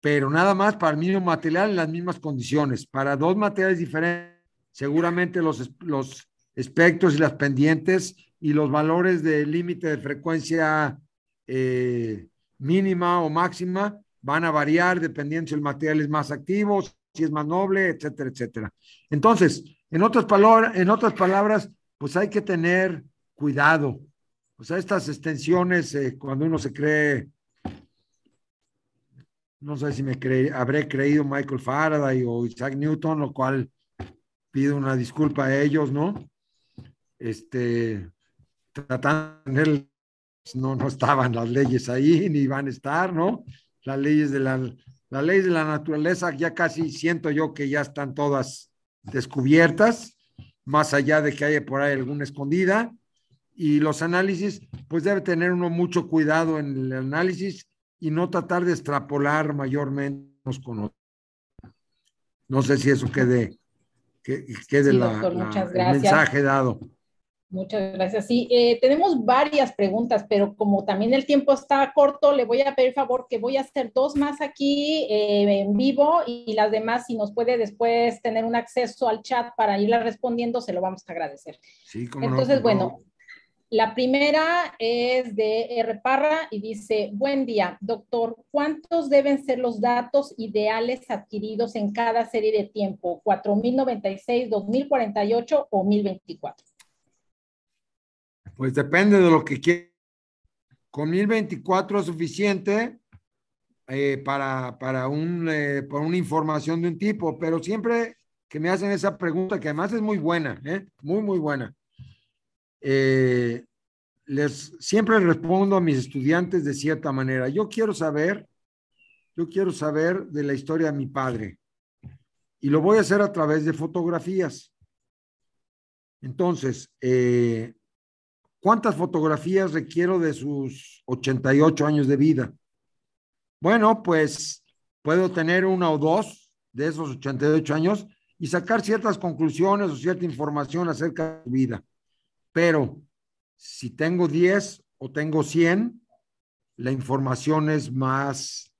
Pero nada más para el mismo material en las mismas condiciones. Para dos materiales diferentes, seguramente los, los espectros y las pendientes y los valores de límite de frecuencia eh, mínima o máxima van a variar dependiendo si el material es más activo, si es más noble, etcétera, etcétera. Entonces, en otras, palabras, en otras palabras, pues hay que tener cuidado, o pues, sea, estas extensiones, eh, cuando uno se cree, no sé si me cree, habré creído Michael Faraday o Isaac Newton, lo cual pido una disculpa a ellos, ¿no? Este, tratando de no, no estaban las leyes ahí, ni van a estar, ¿no? Las leyes de la, las leyes de la naturaleza ya casi siento yo que ya están todas descubiertas, más allá de que haya por ahí alguna escondida, y los análisis, pues debe tener uno mucho cuidado en el análisis y no tratar de extrapolar mayormente menos con No sé si eso quede, que, quede el mensaje dado. Muchas gracias. Sí, eh, tenemos varias preguntas, pero como también el tiempo está corto, le voy a pedir favor que voy a hacer dos más aquí eh, en vivo y, las demás, si nos puede después tener un acceso al chat para irla respondiendo, se lo vamos a agradecer. Sí, Entonces, bueno, la primera es de R. Parra y dice, buen día, doctor, ¿cuántos deben ser los datos ideales adquiridos en cada serie de tiempo? ¿4096, 2048 o 1024? Pues depende de lo que quieras. Con 1024 es suficiente eh, para, eh, para una información de un tipo, pero siempre que me hacen esa pregunta, que además es muy buena, ¿eh? muy, muy buena eh, les, siempre respondo a mis estudiantes de cierta manera. Yo quiero saber, yo quiero saber de la historia de mi padre. Y lo voy a hacer a través de fotografías. Entonces, eh, ¿cuántas fotografías requiero de sus 88 años de vida? Bueno, pues puedo tener una o dos de esos 88 años y sacar ciertas conclusiones o cierta información acerca de su vida pero si tengo 10 o tengo 100, la información es más,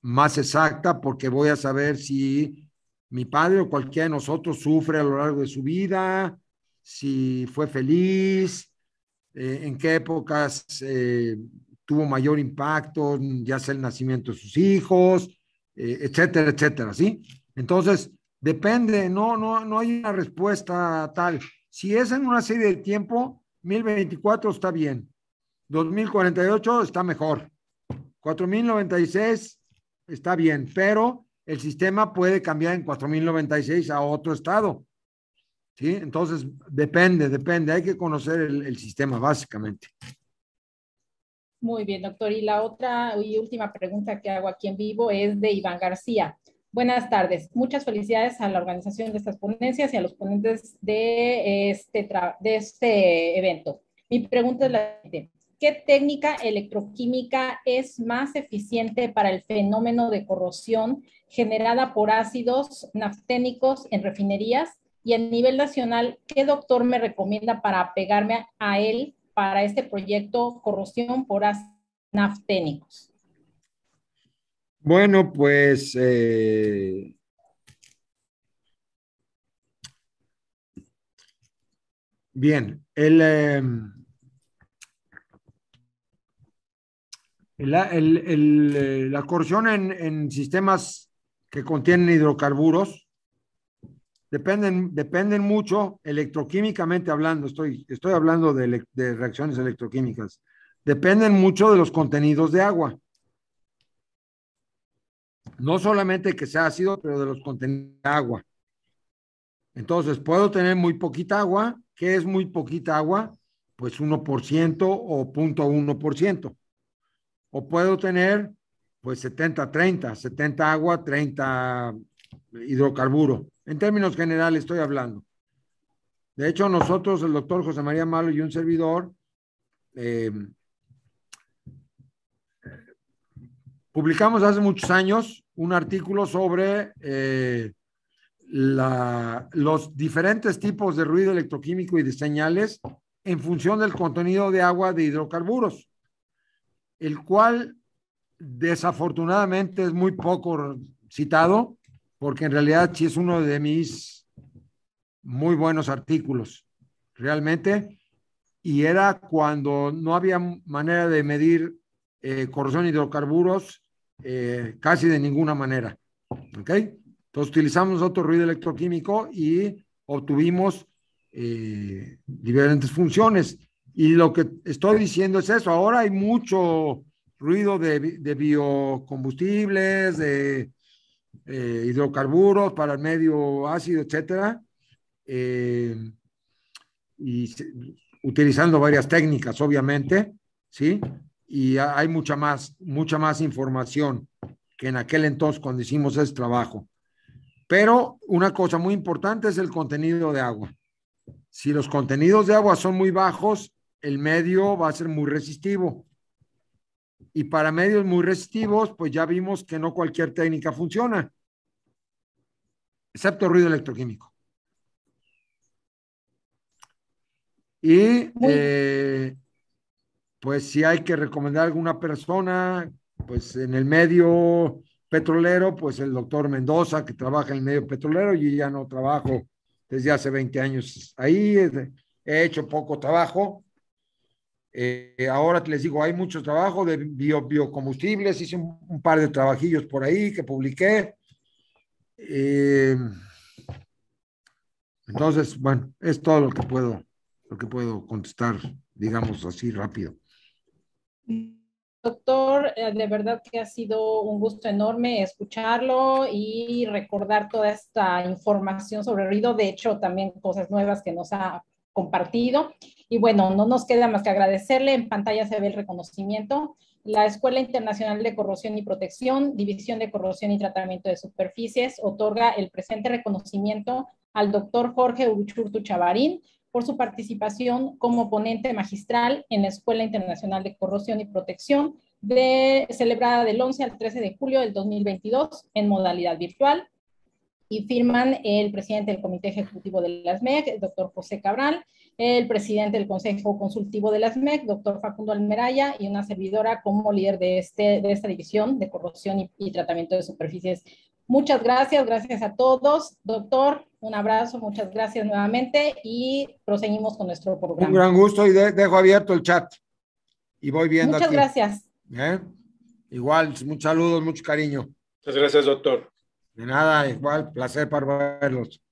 más exacta porque voy a saber si mi padre o cualquiera de nosotros sufre a lo largo de su vida, si fue feliz, eh, en qué épocas eh, tuvo mayor impacto, ya sea el nacimiento de sus hijos, eh, etcétera, etcétera, ¿sí? Entonces, depende, no, no, no hay una respuesta tal. Si es en una serie de tiempo, 1024 está bien, 2048 está mejor, 4096 está bien, pero el sistema puede cambiar en 4096 a otro estado. ¿Sí? Entonces, depende, depende. Hay que conocer el, el sistema básicamente. Muy bien, doctor. Y la otra y última pregunta que hago aquí en vivo es de Iván García. Buenas tardes. Muchas felicidades a la organización de estas ponencias y a los ponentes este de este, evento. Mi pregunta es la siguiente. ¿Qué técnica electroquímica es más eficiente para el fenómeno de corrosión generada por ácidos nafténicos en refinerías? Y a nivel nacional, ¿qué doctor me recomienda para pegarme a él para este proyecto corrosión por ácidos nafténicos? Bueno, pues eh, bien, el, eh, eh, la corrosión en, sistemas que contienen hidrocarburos dependen, dependen mucho electroquímicamente hablando, estoy, estoy hablando de reacciones electroquímicas, dependen mucho de los contenidos de agua no solamente que sea ácido, pero de los contenidos de agua. Entonces, puedo tener muy poquita agua. ¿Qué es muy poquita agua? Pues 1% o 0.1%. O puedo tener pues 70-30, 70 agua, 30 hidrocarburo. En términos generales estoy hablando. De hecho, nosotros, el doctor José María Malo y un servidor, eh, Publicamos hace muchos años un artículo sobre eh, los diferentes tipos de ruido electroquímico y de señales en función del contenido de agua de hidrocarburos, el cual desafortunadamente es muy poco citado, porque en realidad sí es uno de mis muy buenos artículos, realmente, y era cuando no había manera de medir eh, corrosión de hidrocarburos eh, casi de ninguna manera. ¿Ok? Entonces utilizamos otro ruido electroquímico y obtuvimos eh, diferentes funciones. Y lo que estoy diciendo es eso. Ahora hay mucho ruido de, biocombustibles, de eh, hidrocarburos para el medio ácido, etcétera. y utilizando varias técnicas, obviamente, ¿sí? y hay mucha más, mucha más información que en aquel entonces cuando hicimos ese trabajo. Pero una cosa muy importante es el contenido de agua. Si los contenidos de agua son muy bajos, el medio va a ser muy resistivo. Y para medios muy resistivos, pues ya vimos que no cualquier técnica funciona, excepto ruido electroquímico. Y pues si hay que recomendar alguna persona, pues en el medio petrolero, pues el doctor Mendoza, que trabaja en el medio petrolero, yo ya no trabajo desde hace 20 años ahí, he hecho poco trabajo. Eh, ahora les digo, hay mucho trabajo de biocombustibles, hice un, par de trabajillos por ahí que publiqué. Eh, entonces, bueno, es todo lo que puedo, lo que puedo contestar, digamos así, rápido. Doctor, eh, de verdad que ha sido un gusto enorme escucharlo y recordar toda esta información sobre el ruido, de hecho también cosas nuevas que nos ha compartido. Y bueno, no nos queda más que agradecerle. En pantalla se ve el reconocimiento. La Escuela Internacional de Corrosión y Protección, División de Corrosión y Tratamiento de Superficies, otorga el presente reconocimiento al doctor Jorge Uruchurtu Chavarín por su participación como ponente magistral en la Escuela Internacional de Corrosión y Protección, celebrada del 11 al 13 de julio del 2022 en modalidad virtual. Y firman el presidente del Comité Ejecutivo de las MEC, el doctor José Cabral, el presidente del Consejo Consultivo de las MEC, doctor Facundo Almeraya, y una servidora como líder de, este, de esta división de corrosión y tratamiento de superficies Muchas gracias, gracias a todos. Doctor, un abrazo, muchas gracias nuevamente y proseguimos con nuestro programa. Un gran gusto y dejo abierto el chat y voy viendo. Muchas gracias. ¿Eh? Igual, muchos saludos, mucho cariño. Muchas gracias, doctor. De nada, igual, placer para verlos.